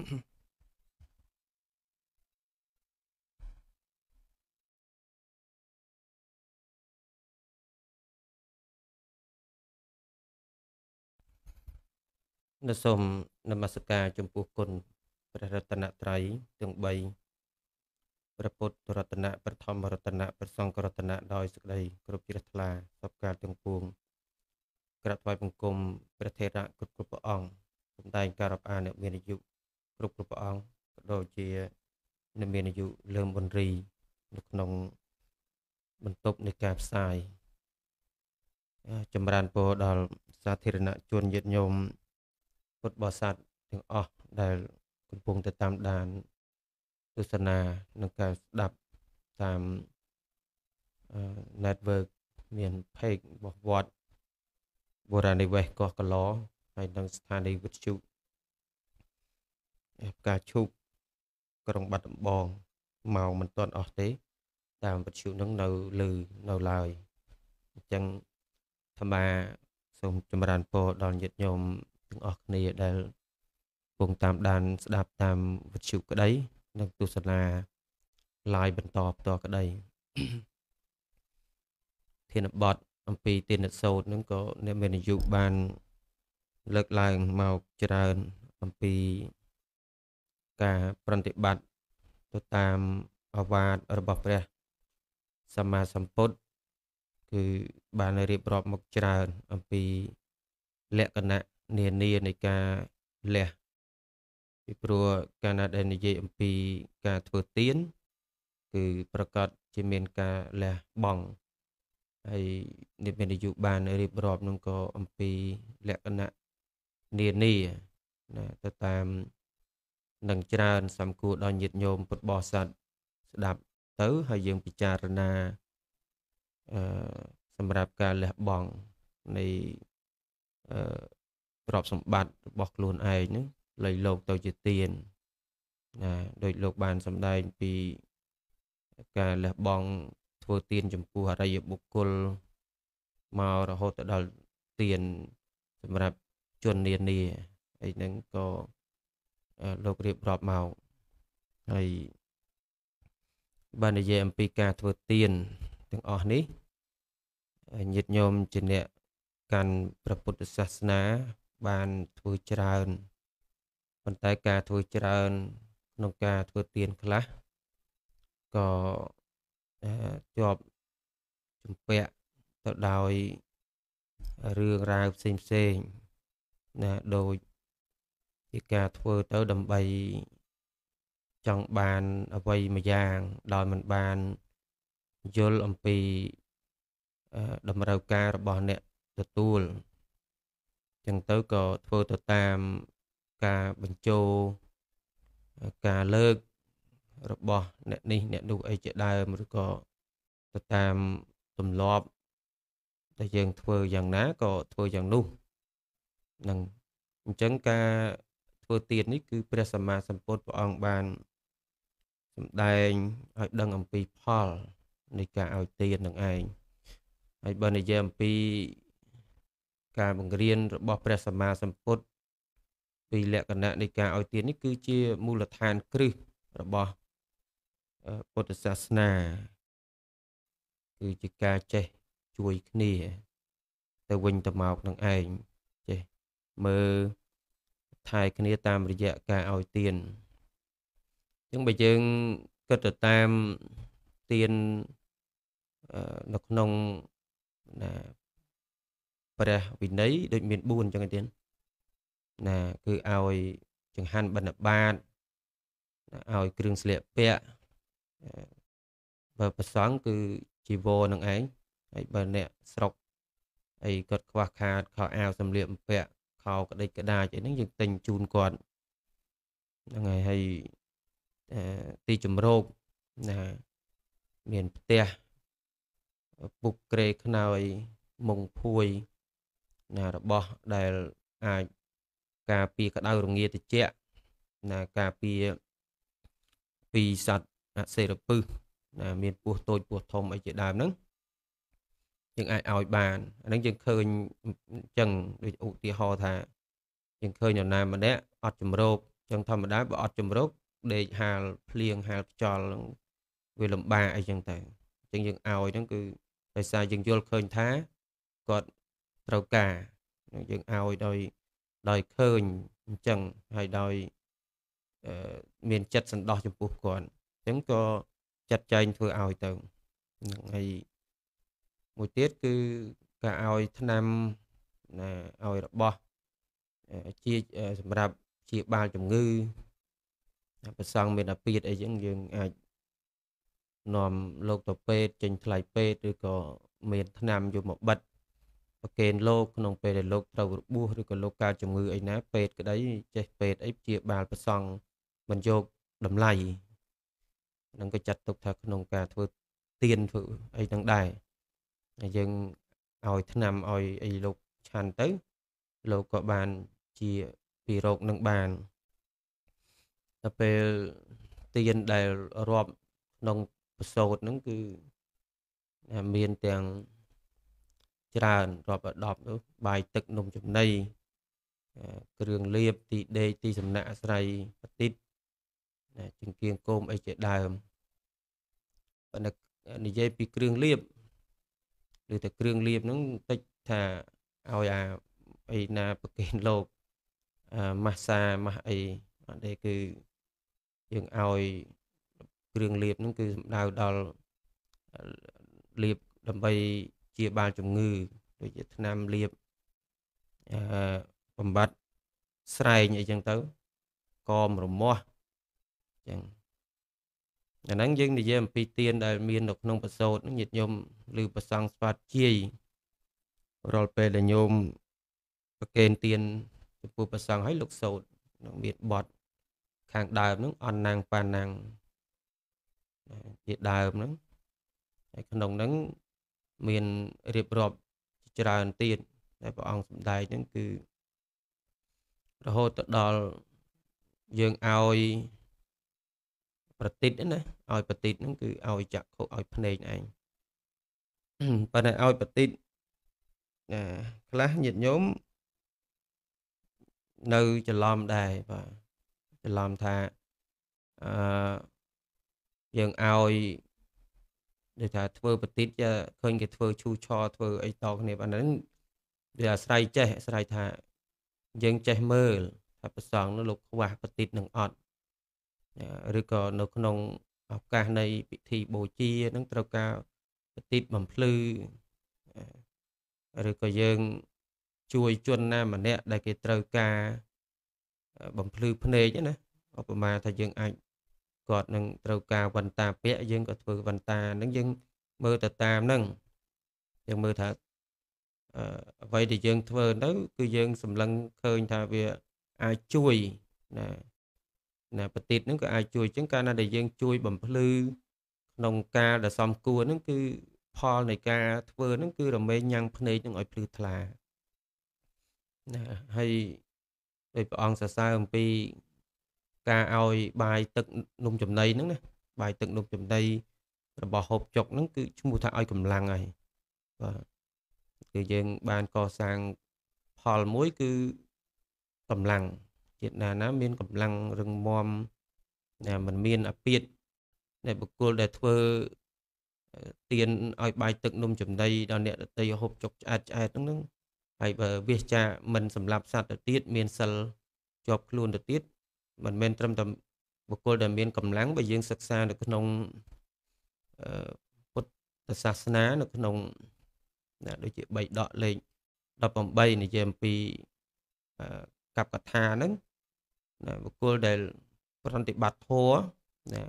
នៅសូមនមស្ការចំពោះគុណព្រះរតនត្រ័យទាំង3ព្រះពុទ្ធរតនៈព្រះធម្មរតនៈព្រះសង្ឃរតនៈដោយសេចក្តីគ្រប់ជ្រះថ្លាសពការទាំងពួងក្រាបថ្វាយបង្គំព្រះថេរៈគ្រប់គ្រប់ព្រះអង្គសម្ដែងការរាប់អានអ្នក មានអាយុគ្រប់គ្រប់ព្រះអង្គក៏ដូចជាអ្នកមានអាយុលើមប៊ុនរីនៅក្នុងបន្ទប់នៃការផ្សាយចម្រើនពរដល់សាធារណជនញាតិញោមពុទ្ធបរិស័ទទាំងអស់ដែលកំពុងទៅតាមដានទស្សនានិងការស្ដាប់តាម network មាន page របស់វត្តបូរានិវេសកោះកឡោហើយនិងស្ថានីយ៍វិទ្យុផ្កាឈូកក្រុងបាត់ដំបងម៉ោងមិនទាន់អស់ទេតាមវិទ្យុនឹងនៅ លើនៅឡើយអញ្ចឹងធម្មសូមចម្រើនពរដល់ញាតិញោមទាំងអស់គ្នាដែលពងតាមដានស្ដាប់តាមវិទ្យុក្តីនិងទស្សនា live បន្តផ្ទាល់ក្តីធានបតអំពីទានសោតនឹងក៏អ្នកមានអាយុបានលើកឡើងមកច្រើនអំពីការប្រតិបត្តិទៅតាមអវាទរបស់ព្រះ សម្មាសម្ពុទ្ធគឺ បានរៀបរាប់មកច្រើនអំពីលក្ខណៈនានានៃការលះពីព្រោះកាលណាដែលនិយាយអំពីការធ្វើទៀនគឺប្រកាសជាមានការលះបង់ហើយនិព្វានយុបានរៀបរាប់នឹងក៏អំពីលក្ខណៈនានាណាទៅតាមនិងច្រើនសំគួរដល់ញាតិញោមពុទ្ធបរិស័ទស្ដាប់ទៅ ហើយយើងពិចារណាអឺសម្រាប់ការលះបង់នៃអឺទ្រព្យសម្បត្តិរបស់ខ្លួនឯងហ្នឹងលៃលោកទៅជាទានណាដោយលោកបានសម្ដែងពីការលះបង់ធ្វើទានចំពោះអរិយបុគ្គលមករហូតទៅដល់ទានសម្រាប់ជននានាអីហ្នឹងក៏លោករៀបរាប់មកហើយបាននិយាយអំពីការធ្វើទៀនទាំងអស់នេះញាតិញោមជាអ្នកកាន់ព្រះពុទ្ធសាសនាបានធ្វើច្រើនប៉ុន្តែការធ្វើច្រើនក្នុងការធ្វើទៀនខ្លះក៏ជាប់ជំពាក់ទៅដោយរឿងរ៉ាវផ្សេងផ្សេងណាដូចជាការធ្វើទៅដើម្បី ចង់បានអ្វីមួយយ៉ាង ដោយមិនបានយល់អំពីតម្រូវការរបស់អ្នកទទួលចឹងទៅក៏ធ្វើទៅតាមការបញ្ចូលការលើក របស់អ្នកនេះ អ្នកនោះអីជាដើមឬក៏ទៅតាមទម្លាប់ដែលយើងធ្វើយ៉ាងណាក៏ធ្វើយ៉ាងនោះនឹងអញ្ចឹងការធ្វើទាននេះគឺព្រះសម្មាសម្ពុទ្ធព្រះអង្គបានសម្ដែងឲ្យដឹងអំពីផលនៃការឲ្យទាននឹងឯងហើយបើនិយាយអំពី ការបង្រៀនរបស់ ព្រះសម្មាសម្ពុទ្ធពីលក្ខណៈនៃការឲ្យទាននេះគឺជាមូលដ្ឋាន គ្រឹះរបស់ពុទ្ធសាសនា គឺជាការចេះជួយគ្នា ទៅវិញទៅមកនឹងឯងចេះមើលថែគ្នាតាមរយៈការឲ្យទានអញ្ចឹងបើយើងគិតទៅតាមទាននៅក្នុងណាព្រះវិន័យដូចមាន4អញ្ចឹងឯទៀតណាគឺឲ្យចង្ហាន់បិណ្ឌបាតឲ្យគ្រឿងស្លៀកពាក់បើប្រសង់គឺជីវរនឹងឯងហើយបើអ្នកស្រុកអីគាត់ខ្វះខាតខោអាវសម្លៀកបំពាក់ខោក្តិចក្តាចអីហ្នឹងយើងទិញជូនគាត់ហ្នឹងហើយហើយទីជំរោកណាមានផ្ទះពុកក្រេខ្នើយមុងភួយណារបស់ដែលអាចការពារក្តៅរងាតិចណាការពារពីសត្វអសេរពឹសណាមានពស់តូចពស់ធំអីជាដើមហ្នឹងយើងអាចឲ្យបានអានឹងយើងឃើញអញ្ចឹងដូចឧទាហរណ៍ថាយើងឃើញនរណាម្នាក់អត់ជំរោកអញ្ចឹងធម្មតាបើអត់ជំរោកដេកហាលភ្លៀងហាលខ្យល់វាលំបាកអីចឹងទៅអញ្ចឹងយើងឲ្យហ្នឹងគឺដោយសារយើងយល់ឃើញថាគាត់ត្រូវការយើងឲ្យដោយដោយឃើញអញ្ចឹងហើយដោយមានចិត្តសន្តោសចំពោះគាត់អញ្ចឹងក៏ចាត់ចែងធ្វើឲ្យទៅហើយមួយទៀតគឺការឲ្យថ្នាំណាឲ្យរបស់ជាសម្រាប់ជាបាលជំងឺប្រសងមានអាពាធអីចឹងយើងអាចនាំលោកទៅពេទ្យចេញថ្លៃពេទ្យឬក៏មានថ្នាំយកមកបិទប្រកេនលោកក្នុងពេលដែលលោកត្រូវរបួសឬក៏លោកកើតជំងឺអីណាពេទ្យក្តីចេះពេទ្យអីព្យាបាលប្រសងមិនយកតម្លៃនឹងក៏ចាត់ទុកថាក្នុងការធ្វើទៀនធ្វើអីទាំងដែរយើងឲ្យឆ្នាំឲ្យអីលោកឆាន់ទៅលោកក៏បានជាពីរោគនឹងបានដល់ពេលទៀនដែលរាប់ក្នុងប្រសូតហ្នឹងគឺមានទាំងច្រើនរាប់ដល់10នោះបាយទឹកនំចំណីគ្រឿងលៀបទីដេកទីសំណាក់អាស្រ័យបតិតជង្គៀងគោមអីជាដើមបើនិយាយពីគ្រឿងលៀបឬតែគ្រឿងលៀបហ្នឹងតិចថាឲ្យអាអីណាប្រកេនលោកអាម៉ាសសាម៉ាសអីអត់ទេគឺយើងឲ្យគ្រឿងលៀបហ្នឹងគឺសំដៅដល់លៀបដើម្បីជាបាលជំងឺដូចជាថ្នាំលៀបអឺបំបត្តិស្រែងអីចឹងទៅកមរមាស់ចឹងអាហ្នឹងយើងនិយាយអំពីទៀនដែលមាននៅក្នុងប្រសូតញាតិញោមឬប្រសង់ស្វាតជាយរាល់ពេលដែលញោមប្រកេនទៀនចំពោះប្រសង់ឲ្យលោកសូតនឹងមានបត់ខាងដើមហ្នឹងអនណាងបាណាងជាដើមហ្នឹងហើយក្នុងហ្នឹងមានរៀបរាប់ច្រើនទៀតដែលព្រះអង្គសម្ដែងហ្នឹងគឺរហូតទៅដល់យើងឲ្យប្រតិទណាឲ្យប្រតិទហ្នឹងគឺឲ្យចក្ខុឲ្យភ្នែកឯងប៉ុន្តែឲ្យប្រតិទណាខ្លះញាតិញោមនៅច្រឡំដែរបាទច្រឡំថាអឺយើងឲ្យដូចថា ធ្វើ ប្រតិទឃើញគេធ្វើឈូឆធ្វើអីតគ្នាអាហ្នឹងវាអាស្រ័យចេះអាស្រ័យថាយើងចេះមើលថាប្រសងនោះលោកខ្វះប្រតិទនឹងអត់ឬក៏នៅក្នុងឱកាសនៃពិធីបូជានឹងត្រូវការទីតបំភ្លឺឬក៏យើងជួយជនណាម្នាក់ដែលគេត្រូវការបំភ្លឺភ្នែកណាឧបមាថាយើងអាចគាត់នឹងត្រូវការវន្តាពាក់យើងក៏ធ្វើវន្តានឹងយើងមើលទៅតាមនឹងយើងមើលថាអ្វីដែលយើង ធ្វើទៅគឺយើងសម្លឹងឃើញថាវាអាចជួយណាណាប្រទីតហ្នឹងក៏អាចជួយអញ្ចឹងកាលណាដែលយើងជួយបំភ្លឺក្នុងការដែលសំគួរហ្នឹងគឺផលនៃការធ្វើហ្នឹងគឺរមែងញ៉ាំងភ្នែកនឹងឲ្យភ្លឺថ្លាណាហើយដោយព្រះអង្គសរសើរអំពីការឲ្យបាយទឹកនំចំណីហ្នឹងណាបាយទឹកនំចំណីរបស់ហូបចុកហ្នឹងគឺឈ្មោះថាឲ្យកម្លាំងហើយបាទគឺយើងបានកសាងផលមួយគឺកម្លាំងជាតិណាណាមានកម្លាំងរឹងមាំណាមិនមានអាពាធនៃបុគ្គលដែលធ្វើទៀនឲ្យបាយទឹកនំចំណីដល់អ្នកដតីហូបចុកឆ្អែតឆ្អែតហ្នឹងហើយបើវាចាមិនសម្លាប់សត្វទៅទៀតមានសិលជាប់ខ្លួនទៅទៀតមិនមែនត្រឹមតែបុគ្គលដែលមានកម្លាំងបើយើងសិក្សានៅក្នុងពុទ្ធសាសនានៅ ក្នុងណាដូចជា3ដកលេខ18និយាយអំពីកັບកថាហ្នឹងបុគ្គលដែលប្រតិបត្តិធម៌ណា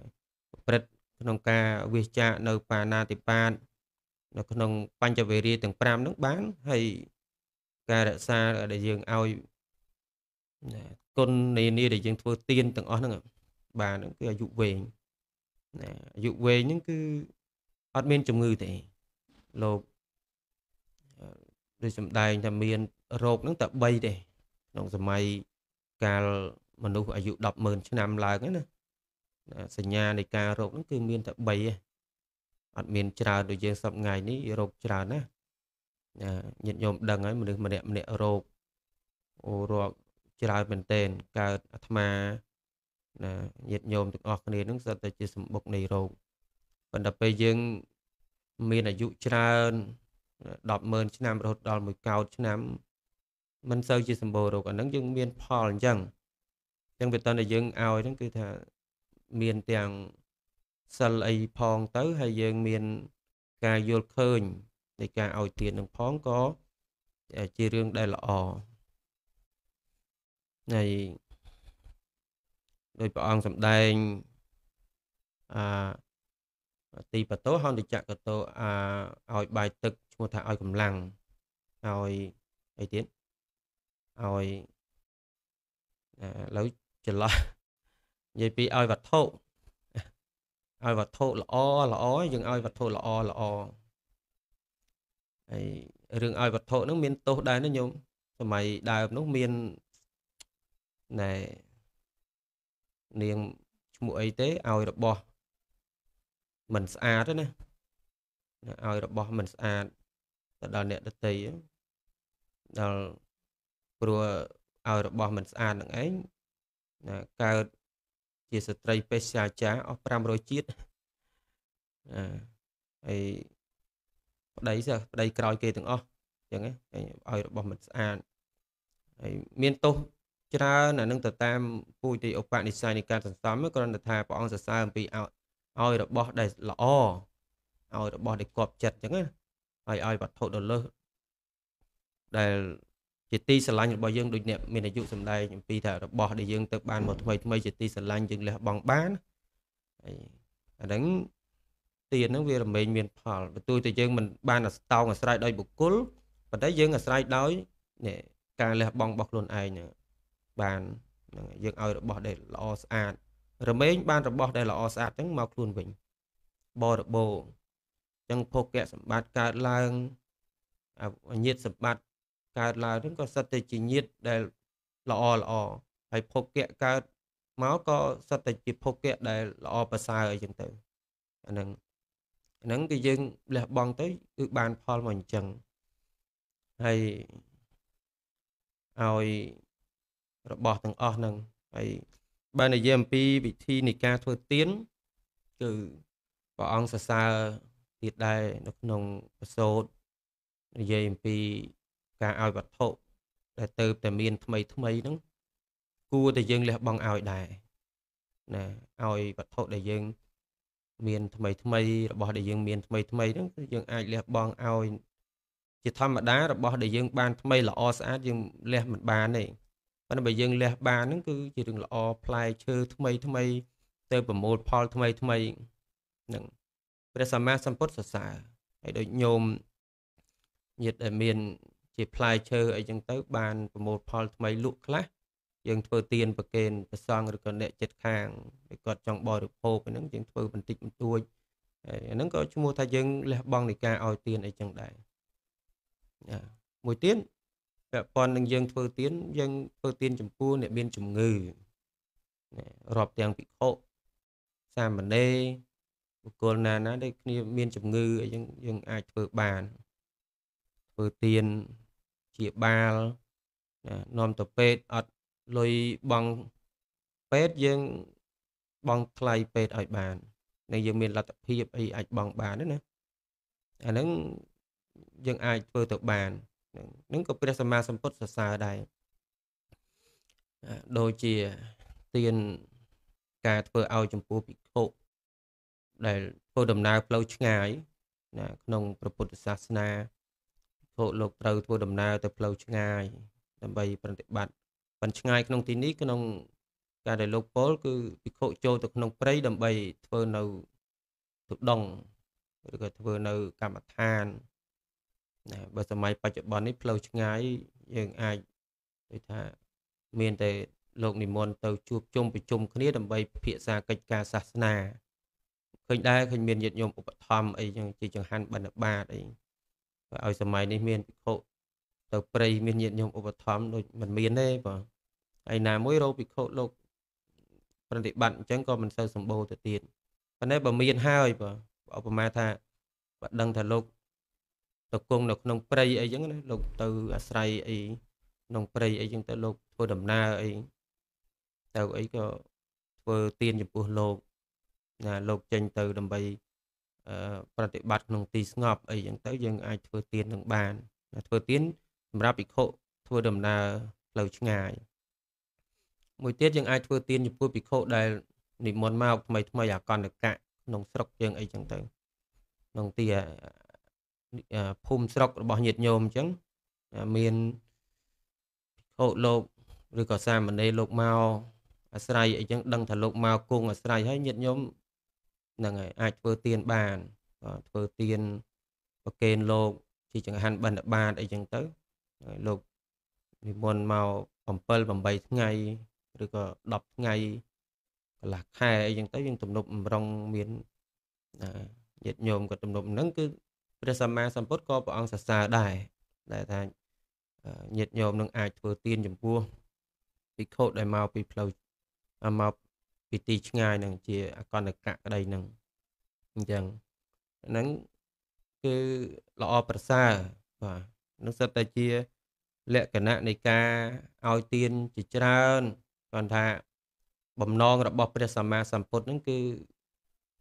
ប្រព្រឹត្តក្នុងការវិចារនៅ បាណាតិបាតនៅក្នុងបញ្ចវេរីទាំង5នឹងបានហើយការរក្សាដែលយើងឲ្យណាគុណនានាដែលយើងធ្វើទៀនទាំងអស់ហ្នឹងបាទហ្នឹងគឺអាយុវែងណាអាយុវែងហ្នឹងគឺអត់មានជំងឺទេលោកដូចសម្ដែងថាមានរោគហ្នឹងតែ3ទេក្នុងសម័យកាលមនុស្សអាយុ100000ឆ្នាំឡើងណាសញ្ញានៃការរោគហ្នឹងគឺមានតែ3ឯងអត់មានច្រើនដូចយើងសពថ្ងៃនេះរោគច្រើនណាណាញាតិញោមដឹងហើយមនុស្សម្នាក់ម្នាក់រោគអូរោគច្រើនមែនទែនកើតអាត្មាណាញាតិញោមទាំងអស់គ្នានឹងសិតតែជាសម្បុកនៃរោគប៉ុន្តែពេលយើងមានអាយុច្រើន100000ឆ្នាំរហូតដល់មួយកោតឆ្នាំ មិនសូវជាសម្បូររោគអាហ្នឹងយើង មាន ផលអញ្ចឹងចឹងវាតើយើងឲ្យហ្នឹងគឺថាមានទាំងសិលអីផងទៅហើយយើងមានការយល់ឃើញនៃការឲ្យទាននឹងផងក៏ជារឿងដែលល្អហើយដោយព្រះអង្គសម្ដែងអាទីបតោហន្តចកតោអាឲ្យបាយទឹកឈ្មោះថាឲ្យកម្លាំងឲ្យអីទៀតឲ្យឥឡូវច្រឡះនិយាយពីឲ្យវត្ថុឲ្យវត្ថុល្អល្អយើងឲ្យវត្ថុល្អល្អហើយរឿងឲ្យវត្ថុហ្នឹងមានទោសដែរណាញោមសម័យដើមនោះមានណែនាងឈ្មោះអីទេឲ្យរបស់មិនស្អាតទេណាឲ្យរបស់មិនស្អាតទៅដល់អ្នកដតីដល់ព្រោះឲ្យរបស់មិនស្អាតនឹងឯងណាកើតជាស្ត្រីពេទ្យាចារអស់500ជាតិណាហើយប្តីសោះប្តីក្រោយគេទាំងអស់អញ្ចឹងឲ្យរបស់មិនស្អាតហើយមានទោសច្រើនអានឹងទៅតាមពូជទីឧបនិស្ស័យនៃការសន្សំគ្រាន់តែថាព្រះអង្គសរសើរអំពីឲ្យរបស់ដែលល្អឲ្យរបស់ដែលគប់ចិត្តអញ្ចឹងណាហើយឲ្យវត្ថុដល់លើសដែលជាទីស្រឡាញ់របស់យើងដូចអ្នកមានអាយុសម្ដែងអំពីថារបស់ដែលយើងទៅបានមកថ្មីថ្មីជាទីស្រឡាញ់យើងលះបង់បានហើយអាហ្នឹងទានហ្នឹងវារមែងមានផលបើទោះតែយើងមិនបានអាស្តោងអាស្រ័យដោយបុគ្គលប៉ុន្តែយើងអាស្រ័យដោយការលះបង់របស់ខ្លួនឯងបានហ្នឹងយើងឲ្យរបស់ដែលល្អស្អាតរមែងបានរបស់ដែលល្អស្អាតហ្នឹងមកខ្លួនវិញបរិបូរអញ្ចឹងភោគៈសម្បត្តិកើតឡើងអញ្ញាតសម្បត្តិកើតឡើងហ្នឹងក៏សិតតែជាញាតដែលល្អល្អហើយភោគៈកើតមកក៏សិតតែជាភោគៈដែលល្អប្រសើរអីចឹងទៅអាហ្នឹងអាហ្នឹងគឺយើងលះបង់ទៅគឺបានផលមកអញ្ចឹងហើយឲ្យរបស់ទាំងអស់ហ្នឹងហើយបើនិយាយអំពីវិធីនៃការធ្វើទៀនគឺព្រះអង្គសរសើរទៀតដែរនៅក្នុងបសោតនិយាយអំពីការឲ្យវត្ថុដែលទៅតែមានថ្មីថ្មីហ្នឹងគួរតែយើងលះបង់ឲ្យដែរណាឲ្យវត្ថុដែលយើង មានថ្មីថ្មីរបស់ដែលយើងមានថ្មីថ្មីហ្នឹងគឺយើងអាចលះបង់ឲ្យ ជាធម្មតារបស់ដែលយើងបានថ្មីល្អស្អាតយើងលះមិនបានទេប៉ុន្តែបើយើងលះ បានហ្នឹងគឺជារឿងល្អផ្លែឈើថ្មីថ្មី ទៅប្រមូលផលថ្មីថ្មីនឹងព្រះសម្មាសម្ពុទ្ធសរសើរហើយដូចញោមញាតិដែលមានជាផ្លែឈើអីចឹងទៅបានប្រមូលផលថ្មី លក់ខ្លះយើងធ្វើទៀនប្រគេនប្រសងឬក៏អ្នកចិត្តខាងដែលគាត់ចង់បរិភោគហ្នឹងយើងធ្វើបន្តិចបន្តួចអាហ្នឹងក៏ឈ្មោះថាយើងលះបង់នៃការឲ្យទៀនអីចឹងដែរមួយទៀតពាក់ព័ន្ធនឹងយើងធ្វើទៀនយើងធ្វើទៀនចំពោះអ្នកមានជំងឺរាប់ទាំងភិក្ខុសាមណេរបុគ្គលណាណាដែលគ្នា មានជំងឺអីចឹងយើងអាចធ្វើបានធ្វើទៀនព្យាបាលនាំទៅពេទ្យអត់លុយបង់ពេទ្យយើងបង់ថ្លៃពេទ្យឲ្យបាននឹងយើងមានលទ្ធភាពអីអាចបង់បានណាអាហ្នឹងយើង អាចធ្វើទៅបាននឹងក៏ព្រះសម្មាសម្ពុទ្ធសរសើរដែរដូចជាទានការធ្វើឲ្យចំពោះភិក្ខុដែលធ្វើដំណើរផ្លូវឆ្ងាយ ណា ក្នុងព្រះពុទ្ធសាសនាពួកលោកត្រូវធ្វើដំណើរទៅផ្លូវឆ្ងាយដើម្បីប្រតិបត្តិបានឆ្ងាយក្នុងទីនេះក្នុង ការដែលលោកពល គឺភិក្ខុចូលទៅក្នុងព្រៃដើម្បីធ្វើនៅទុដងឬក៏ធ្វើនៅកម្មដ្ឋានណាបើសម័យបច្ចុប្បន្ននេះផ្លូវឆ្ងាយយើងអាចដូចថាមានតែលោកនិមន្តទៅ ជួបជុំប្រជុំគ្នា ដើម្បីពិភាក្សាកិច្ចការសាសនាឃើញដែរឃើញមានញាតិញោមឧបត្ថម្ភអីចឹងជាចង្ហាន់បណ្ឌបាតអីឲ្យសម័យនេះមានភិក្ខុទៅព្រៃមានញាតិញោមឧបត្ថម្ភដូចមិនមានទេបងឯណាមួយរោភិក្ខុលោកប្រតិបត្តិអញ្ចឹងក៏មិនសូវសម្បូរទៅទៀតប៉ុន្តែបើមានហើយបងឧបមាថាបើដឹងថាលោកទៅគង់នៅក្នុងព្រៃអីចឹងណាលោកទៅអាស្រ័យអីក្នុងព្រៃអីចឹងទៅលោក ធ្វើដំណើរអីទៅអីក៏ធ្វើទៀនចំពោះលោក ណាលោកចេញទៅដើម្បីប្រតិបត្តិក្នុងទីស្ងប់អីចឹងទៅយើងអាចធ្វើទៀននឹងបានធ្វើទៀនសម្រាប់ភិក្ខុធ្វើដំណើរផ្លូវឆ្ងាយមួយទៀតយើងអាចធ្វើទៀនចំពោះភិក្ខុដែលនិមន្តមកថ្មីថ្មីអាកន្តកៈក្នុងស្រុកយើងអីចឹងទៅក្នុងទីភូមិស្រុករបស់ញាតិញោមអញ្ចឹងមានភិក្ខុលោកឬក៏សាមណេរលោកមកអាស្រ័យអីចឹងដឹងថាលោកមកគង់អាស្រ័យហើយញាតិញោមហ្នឹងហើយអាចធ្វើទៀនបានបាទធ្វើទៀនប្រគេនលោក ជាចង្ហាន់បិណ្ឌបាតអីចឹងទៅហើយលោកនិមន្តមក7 8ថ្ងៃឬក៏10ថ្ងៃកន្លះខែអីចឹងទៅយើងទំនប់បំរុងមានញាតិញោមក៏ទំនប់ហ្នឹងគឺព្រះសម្មាសម្ពុទ្ធក៏ព្រះអង្គសរសើរដែរដែលថាញាតិញោមនឹងអាចធ្វើទានចំពោះភិក្ខុដែលមកពីផ្លូវមកពីទីឆ្ងាយនឹងជាអកនកៈក្តីនឹងអញ្ចឹងហ្នឹងគឺល្អប្រសើរបាទនឹងសិតតែជា លក្ខណៈនៃការឲ្យទានជាច្រើនគាត់ថា បំណង របស់ព្រះសម្មាសម្ពុទ្ធនឹងគឺ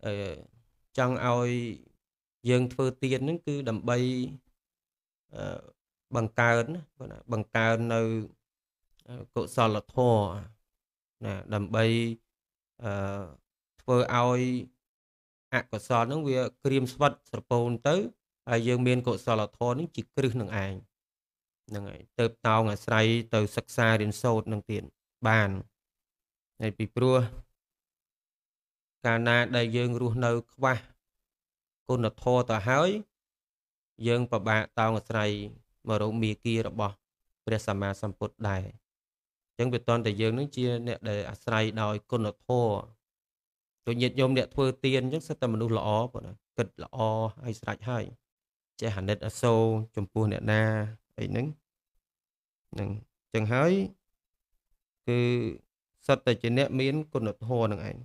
អឺចង់ឲ្យយើងធ្វើទៀននឹងគឺដើម្បីបង្កើនបង្កើននៅកុសលធម៌ណាដើម្បីអឺធ្វើឲ្យអកុសលនឹង វាក្រៀមស្វិតស្រពោនទៅហើយយើងមានកុសលធម៌នឹងជាគ្រឹះនឹងឯងហ្នឹងហើយទៅតោងអាស្រ័យទៅសិក្សារៀនសូត្រនឹងទៀតបានហើយពីព្រោះកាលណាដែលយើងរស់នៅខ្វះគុណធម៌ទៅហើយយើងពិបាកតោងអាស្រ័យមករោមាគារបស់ ព្រះសម្មាសម្ពុទ្ធដែរចឹងវាតន់តែយើងនឹងជាអ្នកដែលអាស្រ័យដោយគុណធម៌ដូចញាតិញោមអ្នកធ្វើទៀនចឹងសិតតែមនុស្សល្អប៉ុណ្ណាគិតល្អហើយស្រេចហើយចេះអាណិតអាសូរចំពោះអ្នកណាអីហ្នឹងហ្នឹងចឹងហើយគឺសិតតែជាអ្នកមានគុណធម៌នឹងឯង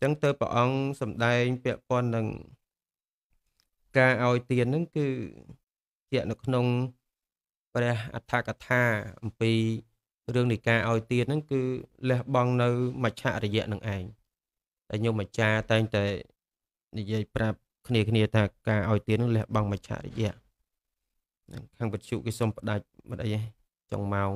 ចឹងទៅព្រះអង្គសំដែងពាក់ព័ន្ធនឹងការឲ្យទៀនហ្នឹងគឺជានៅក្នុងព្រះអដ្ឋកថាអំពីរឿងនៃការឲ្យទានហ្នឹងគឺលះបង់នៅមច្ឆរយៈនឹងឯងតែញោមអាចារ្យតែងតែនិយាយប្រាប់គ្នាគ្នាថាការឲ្យទាននឹងលះបង់មច្ឆរយៈខាងវិទ្យុគេសុំផ្ដាច់មិនអីទេចុងម៉ោង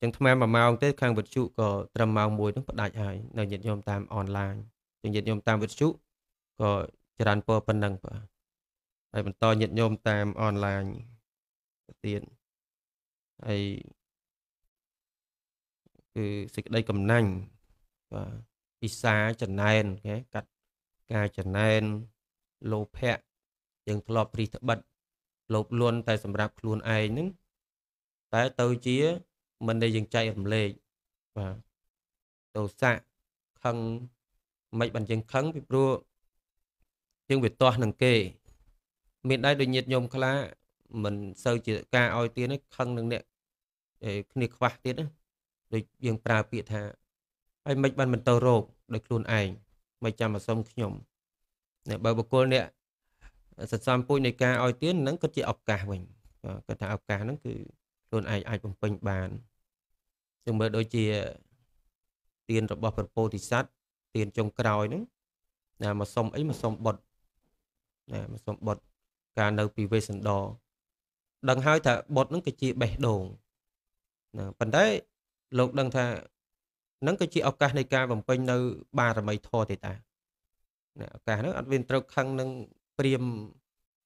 ចឹងថ្មមួយម៉ោងទេខាងវិទ្យុក៏ត្រឹមម៉ោង1នឹងផ្ដាច់ហើយនៅញាតិញោមតាមអនឡាញចឹងញាតិញោមតាមវិទ្យុក៏ច្រើនពើប៉ុណ្ណឹងបាទហើយបន្តញាតិញោមតាមអនឡាញទៅទៀតអីគឺសេចក្តីកំណាញ់បាទពិសាចំណែនគេកាត់ការចំណែន លោភៈយើងធ្លាប់ព្រិះត្បិតលោភលន់តែ សម្រាប់ខ្លួនឯងហ្នឹងតែទៅជា មិនដែលយើងចែករំលែកបាទទោសៈខឹងមិនបានយើងខឹងពីព្រោះយើងវាទាស់នឹងគេ មានដែរដូចញាតញោមខ្លះមិនសូវជាការឲ្យទានខឹងនឹងអ្នកគ្នាខ្វះទៀតដូចយើងប្រើពាក្យថាហើយមិនបានមិនទៅរោគដោយខ្លួនឯងមិនចាំអសុំខ្ញុំតែបើបុគ្គលអ្នកសន្សំពូជនៃការឲ្យទានហ្នឹងក៏ជាឱកាសវិញគាត់ថាឱកាសហ្នឹងគឺខ្លួនឯងអាចបំពេញបានជាងមើលដូចជាទានរបស់ប្រពោធិសត្វទានចុងក្រោយហ្នឹងណាមកសុំអីមកសុំបុតណាមកសុំបុតការនៅពីវេសន្តរដឹងហើយថាបុតហ្នឹងគឺជាបេះដូងណាប៉ុន្តែលោកដឹងថានឹងក៏ជាឱកាសនៃការបំពេញនៅ បារមីធម៌ទេតាណាឱកាសហ្នឹងអត់មានត្រូវខឹងនឹងព្រាម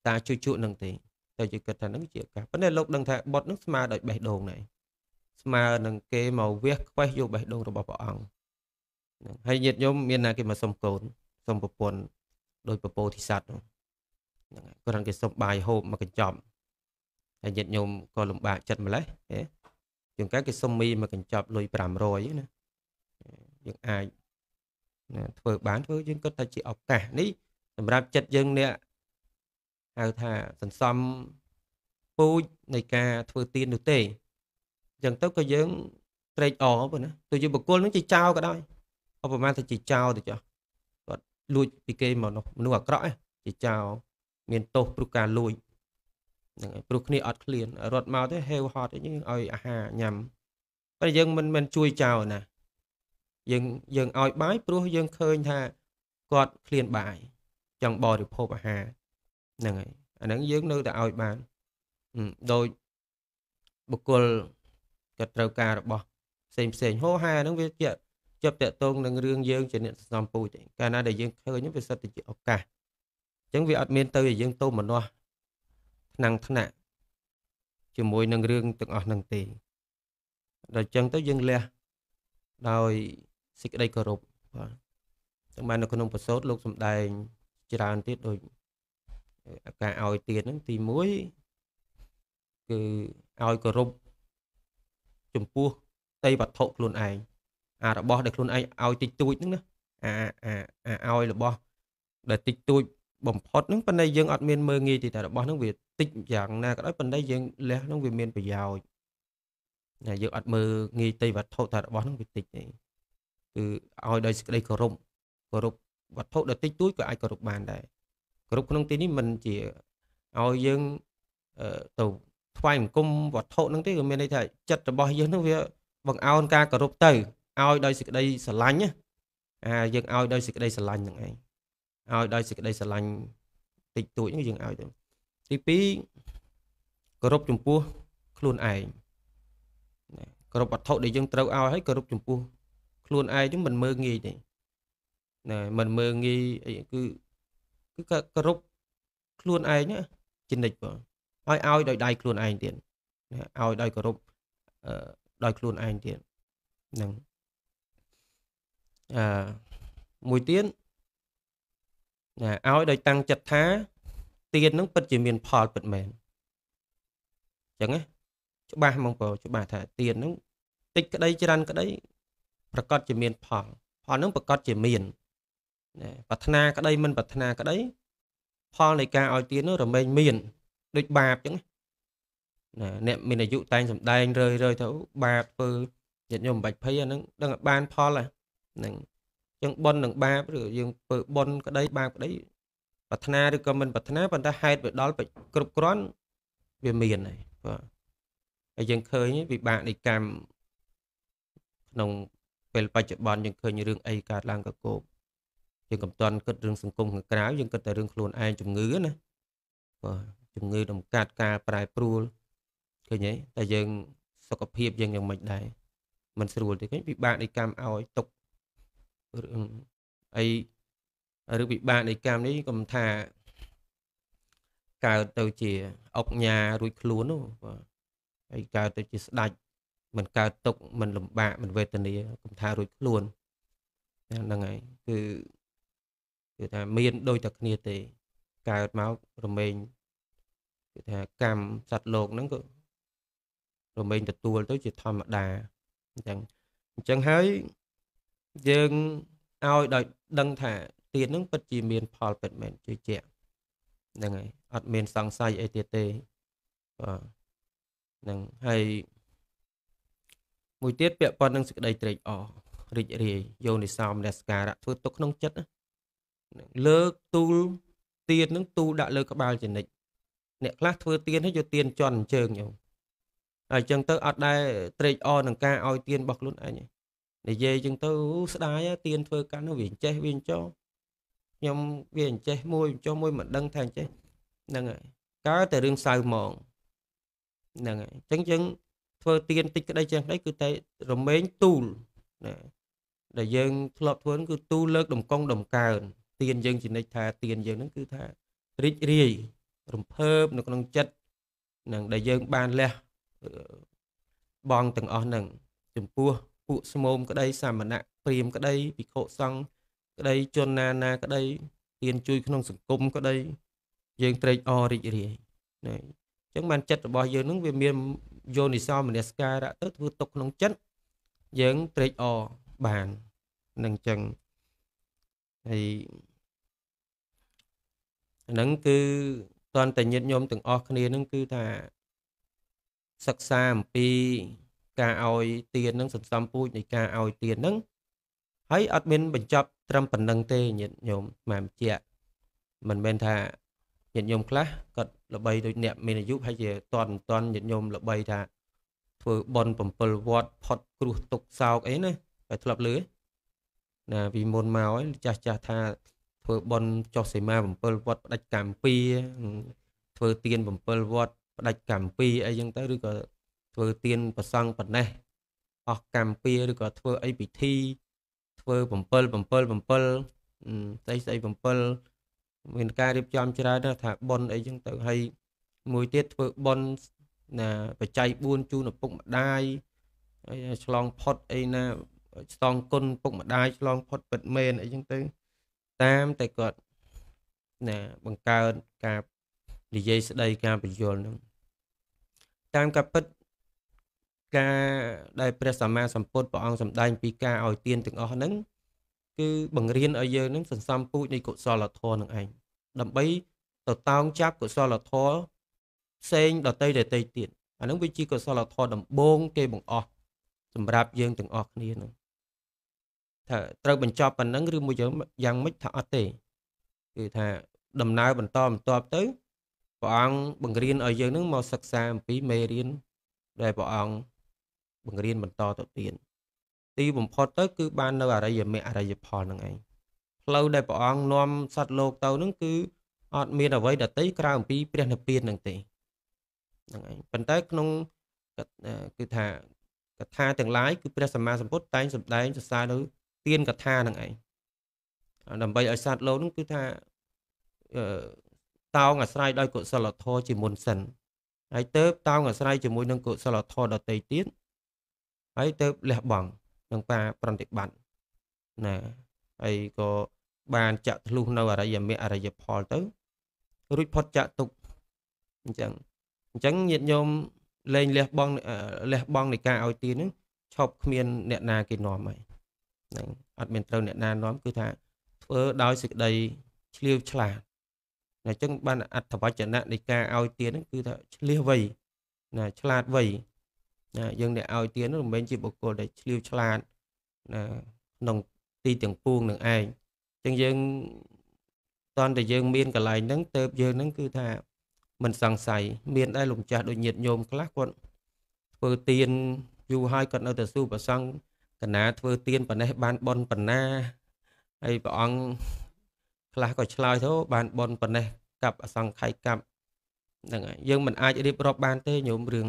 តាជូជក់នឹងទេតែជាគិតថានឹងជាឱកាសប៉ុន្តែលោកដឹងថាបុតនឹងស្មើដោយបេះដូងណែស្មើនឹងគេមកវះខ្វេះយកបេះដូងរបស់ព្រះអង្គហ្នឹងហើយញាតិញោមមានណាគេមកសុំកូនសុំប្រពន្ធដោយពពោធិសត្វហ្នឹងហ្នឹងគ្រាន់គេសុំបាយហូបមកកញ្ចប់ហើយញាតិញោមក៏លំបាកចិត្តម្លេះហ៎ជាងកាគេសុំមីមួយកញ្ចប់លុយ500ណាយើងអាចណាធ្វើបានធ្វើយើងគិតថាជាឱកាសនេះសម្រាប់ចិត្តយើងអ្នកហៅថាសន្សំពូជនៃការធ្វើទៀននោះទេអញ្ចឹងទៅក៏យើងត្រេកអរប៉ុណ្ណាទោះជាបុគ្គលនឹងជាចោរក៏ដោយឧបមាថាជាចោរទៅចោះគាត់លួចពីគេមកនោះមនុស្សអាក្រក់ជាចោរមានទោសព្រោះការលួចហ្នឹងហើយព្រោះគ្នាអត់ឃ្លានរត់មកទេហេវហត់អីយើងឲ្យអាហារញ៉ាំតែយើងមិនមិនជួយចោលណា យើងយើងឲ្យបាយព្រោះយើងឃើញថាគាត់ឃ្លានបាយចង់បរិភោគអាហារហ្នឹងហើយអាហ្នឹងយើងនៅតែឲ្យបានដោយបុគ្គលក៏ត្រូវការរបស់ផ្សេងផ្សេងហោហាហ្នឹងវាជាជាប់តកតងនឹងរឿងយើងជាអ្នកសន្សំពូជកាលណាដែលយើងឃើញវាសិតតែជាឱកាសអញ្ចឹងវាអត់មានទៅឲ្យយើងទៅមនោះថ្នាំងថ្នាក់ជាមួយនឹងរឿងទាំងអស់ហ្នឹងទេដល់អញ្ចឹងទៅយើងលះដោយសេចក្តីគោរពបាទតែបាននៅក្នុងបសោតលោកសំដែងច្រើនទៀតដូចការឲ្យទៀតហ្នឹងទី1គឺឲ្យគោរពចំពោះតីវត្ថុខ្លួនឯងអារបស់ដែលខ្លួនឯងឲ្យតិចតួចហ្នឹងណាអាអាអាឲ្យរបស់ដែលតិចតួចបំផុតហ្នឹងប៉ុន្តែយើងអត់មានមើងងាយទេតែរបស់ហ្នឹងវាតិចយ៉ាងណាក៏ដោយប៉ុន្តែយើងលះហ្នឹងវាមានប្រយោជន៍ណាយើងអត់មើលងាយទៅវត្ថុតែរបស់ហ្នឹងវាតិចទេគឺឲ្យដោយសេចក្តីគោរពគោរពវត្ថុដែលតិចតួចក៏អាចគោរពបានដែរគោរពក្នុងទីនេះមិនជាឲ្យយើងទៅថ្វាយអង្គមវត្ថុហ្នឹងទេគឺមានន័យថាចិត្តរបស់យើងហ្នឹងវា បង្អោនការគោរពទៅឲ្យដោយសេចក្តីស្រឡាញ់ណាអាយើងឲ្យដោយសេចក្តីស្រឡាញ់ហ្នឹងឯងឲ្យដោយសេចក្តីស្រឡាញ់តិចតួចយើងឲ្យទៅទី2គោរពចំពោះខ្លួនឯងគោរពវត្ថុដែលយើងត្រូវឲ្យហើយគោរពចំពោះខ្លួនឯងហ្នឹងមិនមើងងាយទេណាមិនមើងងាយអីគឺគឺគោរពខ្លួនឯងចិនិចបងឲ្យឲ្យដោយដៃខ្លួនឯងទៀតណាឲ្យដោយគោរពដោយខ្លួនឯងទៀតហ្នឹងអឺមួយទៀតណាឲ្យដោយតាំងចិត្តថាទៀននឹងពិតជាមានផលពិតមែនអញ្ចឹងណាច្បាស់ហ្មងបងច្បាស់ថាទៀននឹងតិចក្តី ច្រើនក្តី ប្រកាសជាមានផល ផលនឹងប្រកាសជាមានណាប្រាថ្នាក្តី មិនប្រាថ្នាក្តី ផលនៃការឲ្យទៀននោះរមែងមានដូចបាបអញ្ចឹងណាអ្នកមានអាយុតែងសំដែងរឿយរឿយទៅបាបធ្វើញាតិញោមមិនបាច់ភ័យអានឹងដឹងបានផលហ្នឹងយើងបន់នឹងបាបឬយើងធ្វើបន់ក្តី បាបក្តីប្រាថ្នាឬក៏មិន ប្រាថ្នាប៉ុន្តែហេតុវាដល់គ្រប់គ្រាន់វាមានហើយបាទហើយយើងឃើញវិបាកនៃកម្មក្នុងពេលបច្ចុប្បន្នយើងឃើញរឿងអីកើតឡើងកកោបយើងកំតាន់គិតរឿងសង្គមខាងក្រៅយើងគិតតែរឿងខ្លួនឯងជំងឺណាបាទជំងឺដំកាត់ការប្រែប្រួលឃើញទេតែយើងសុខភាពយើងយ៉ាងម៉េចដែរមិនស្រួលទេឃើញវិបាកនៃកម្មឲ្យຕົករឿងអីឬវិបាកនៃកម្មនេះកុំថា កើតទៅជាអុកញ៉ារួចខ្លួននោះបាទហើយកើតទៅជាស្ដាច់មិនកើតទុកមិនលំបាកមិនវេទនាកុំថារួចខ្លួនហ្នឹងហើយគឺគឺថាមានដូចតែគ្នាទេ កើតមករមែងគឺថា កម្មសត្វលោកហ្នឹងក៏រមែងទទួលទៅជាធម្មតាអញ្ចឹងអញ្ចឹងហើយយើងឲ្យដោយដឹងថាទៀតនឹងពិតជាមានផលពិតមែនជឿជាក់ហ្នឹងហើយអត់មានសង្ស័យអីទៀតទេបាទហ្នឹងហើយមួយទៀតពាក់ព័ន្ធនឹងសេចក្តីត្រេកអររីករាយយោនិសោមនស្ការៈធ្វើទុកក្នុងចិត្តលើកទូលទៀននឹង ទូលដាក់លើក្បាលចនិចអ្នកខ្លះធ្វើទៀនឲ្យយកទៀនជន់អញ្ជើញយោហើយអញ្ចឹងទៅអត់ដែរត្រេកអរនឹងការឲ្យទៀនរបស់ខ្លួនឯងទេនិយាយចឹងទៅស្ដាយទៀនធ្វើកាន់នោះវាអញ្ចេះវាអញ្ចោខ្ញុំវាអញ្ចេះមួយអញ្ចោមួយមិនដឹងថាអញ្ចេះហ្នឹងហើយកើតតែរឿងសៅហ្មងហ្នឹងហើយអញ្ចឹងយើងធ្វើទៀនតិចក្តីចឹងក្តីគឺតែរមែងទូលណាដែលយើងធ្លាប់ធ្វើគឺទូលលើកដំកងដំកើនទៀនយើងជានិច្ចថាទៀនយើងហ្នឹងគឺថារីករាយរំភើបនៅក្នុងចិត្តនឹងដែលយើងបានលះបងទាំងអស់ហ្នឹងចំពោះពួកស្មោមក្តីសាមណៈព្រាមក្តីភិក្ខុសង្ឃក្តីជនណានាក្តីហ៊ានជួយក្នុងសង្គមក្តីយើងត្រេកអររីករាយណាអញ្ចឹងបានចិត្តរបស់យើងនឹងវាមានយោនិសោមនសិការៈទៅធ្វើទុកក្នុងចិត្តយើងត្រេកអរបាននឹងអញ្ចឹងហើយហ្នឹងគឺតន្តញាតញោមទាំងអស់គ្នានឹងគឺថាសិក្សាអំពីការឲ្យទៀននឹងសន្សំពូជនៃការឲ្យទៀននឹងហើយអត់មានបញ្ចប់ត្រឹមប៉ុណ្្នឹងទេញាតិញោមមកបញ្ជាក់មិនមែនថាញាតិញោមខ្លះគាត់ល្បីដូចអ្នកមានអាយុហើយជាតន់តន់ញាតិញោមល្បីថាធ្វើបន់7វត្តផុតគ្រោះទុកសោកអីណាតែធ្លាប់លឺណាពីមុនមកចាស់ចាស់ថាធ្វើបន់ចុះសេមា7វត្តផ្ដាច់កម្ពីធ្វើទៀន7វត្តផ្ដាច់កម្ពីអីចឹងទៅឬក៏ធ្វើទៀនប្រសង់ប៉ុណ្ណេះអស់កម្មពីឬក៏ធ្វើអីពិធីធ្វើ7 7 7ស្អីស្អី7មានការរៀបចំច្រើនថាប៉ុនអីចឹងទៅហើយមួយទៀតធ្វើប៉ុនណាបច្ច័យ4ជូនឪពុកម្ដាយឆ្លងផុតអីណាស្តងគុណពុកម្ដាយឆ្លងផុតពិតមែនអីចឹងទៅតាមតែគាត់ណាបង្កើតការនិយាយស្ដីការបញ្យល់នឹងតាមការពិតការដែលព្រះសម្មាសម្ពុទ្ធព្រះអង្គសម្ដែងពីការឲ្យទានទាំងអស់ហ្នឹងគឺ បង្រៀនឲ្យយើងនឹងសន្សំពូជនៃកុសលធម៌នឹងឯងដើម្បីទៅតោងចាប់កុសលធម៌ផ្សេងដតីដតីទៀតអានឹងវាជាកុសលធម៌ដំបូងគេបង្អស់សម្រាប់យើងទាំងអស់គ្នានឹងថាត្រូវបញ្ចប់ប៉ុណ្ណឹងឬមួយយ៉ាងយ៉ាងម៉េចថាអត់ទេគឺថាដំណើរបន្តបន្តទៅព្រះអង្គបង្រៀនឲ្យយើងនឹងមកសិក្សាអំពីមេរៀនដែលព្រះអង្គបង្រៀនបន្តទៅទៀតទីបំផុតទៅគឺបាននៅអរិយមគ្គអរិយផលនឹងឯងផ្លូវដែលព្រះអង្គនាំសត្វលោក ទៅនឹងគឺអត់មានអ្វីដតីក្រៅអំពីព្រះនិព្វាននឹងទេហ្នឹងឯងប៉ុន្តែក្នុងគឺថាកថាទាំងឡាយគឺព្រះសម្មាសម្ពុទ្ធតែងសម្ដែងសរសើរនៅទានកថានឹងឯងដើម្បីឲ្យសត្វលោកនឹងគឺថាអឺតោងអាស្រ័យដោយកុសលធម៌ជាមុនសិនហើយទៅតោងអាស្រ័យជាមួយនឹងកុសលធម៌ដតីទៀតហើយទៅលះបង់នឹងការប្រតិបត្តិណាហើយក៏បានចាក់ធ្លុះនៅអរិយមេអរិយផលទៅរួចផុតចាក់ទុកអញ្ចឹងអញ្ចឹងញាតិញោមលែងលះបង់លះបង់នៃការឲ្យទានហ្នឹងឈប់គ្មានអ្នកណាគេនាំហើយហ្នឹងអត់មានត្រូវអ្នកណានាំគឺថាធ្វើដោយសេចក្តីឆ្លៀវឆ្លាតអញ្ចឹងបានអត្ថវចនៈនៃការឲ្យទានហ្នឹងគឺថាឆ្លៀសវៃណាឆ្លាតវៃណាយើងអ្នកឲ្យទាននោះមិនមែនជាបុគ្គលដែលឆ្លៀវឆ្លាតណាក្នុងទីទាំងពួងនឹងឯងអញ្ចឹងយើងតន់តែយើងមានកន្លែងហ្នឹងទៅយើងហ្នឹងគឺថាមិនសង្ស័យមានដែរលោកចាស់ដូចញាតញោមខ្លះគាត់ធ្វើទៀនយូរហើយគាត់នៅតែស៊ូប្រសង់កណាធ្វើទៀនប៉ណេះបានប៉ុនប៉ុណាហើយព្រះអង្គខ្លះក៏ឆ្លើយទៅបានប៉ុនប៉ុណេះកັບអសង្ខ័យកັບហ្នឹងហើយយើងមិនអាចរៀបរាប់បានទេញោមរឿង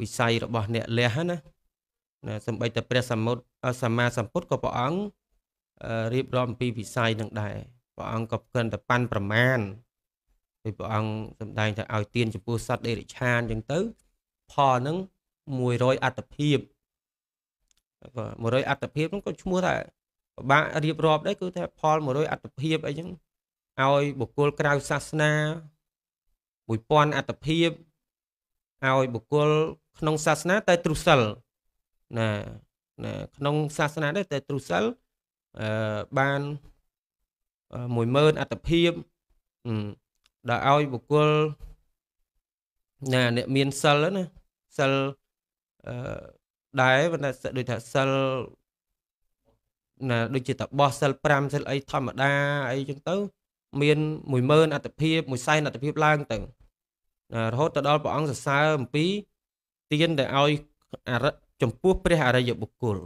វិស័យរបស់អ្នកលះណាណាសម្បីតែព្រះសមុទ្រសម្មាសម្ពុទ្ធក៏ព្រះអង្គរៀបរាប់អំពីវិស័យនឹងដែរព្រះអង្គក៏គិនតែប៉ាន់ប្រមាណពេលព្រះអង្គសម្ដែងថាឲ្យទានចំពោះសត្វដេរិឆានអញ្ចឹងទៅផលហ្នឹង100អត្តភាព100អត្តភាពហ្នឹងក៏ឈ្មោះថាពិបាករៀបរាប់ដែរគឺថា ផល100អត្តភាពអីចឹងឲ្យបុគ្គលក្រៅសាសនា1000អត្តភាពឲ្យ បុគ្គលក្នុង សាសនាតែទ្រុសិលណាណា ក្នុង សាសនានេះតែទ្រុសិលអឺបាន10000អត្តភាពដល់ឲ្យបុគ្គលណាអ្នកមានសិលណាសិលអឺដែរប៉ុន្តែដូចថាសិលណាដូចជាតបោះសិល5សិលអីធម្មតាអីចឹងទៅ មាន10000អត្តភាព1សែនអត្តភាពឡើងទៅរហូតទៅដល់ព្រះអង្គសរសើរអំពីទានដែលឲ្យអរិចំពោះព្រះអរិយបុគ្គល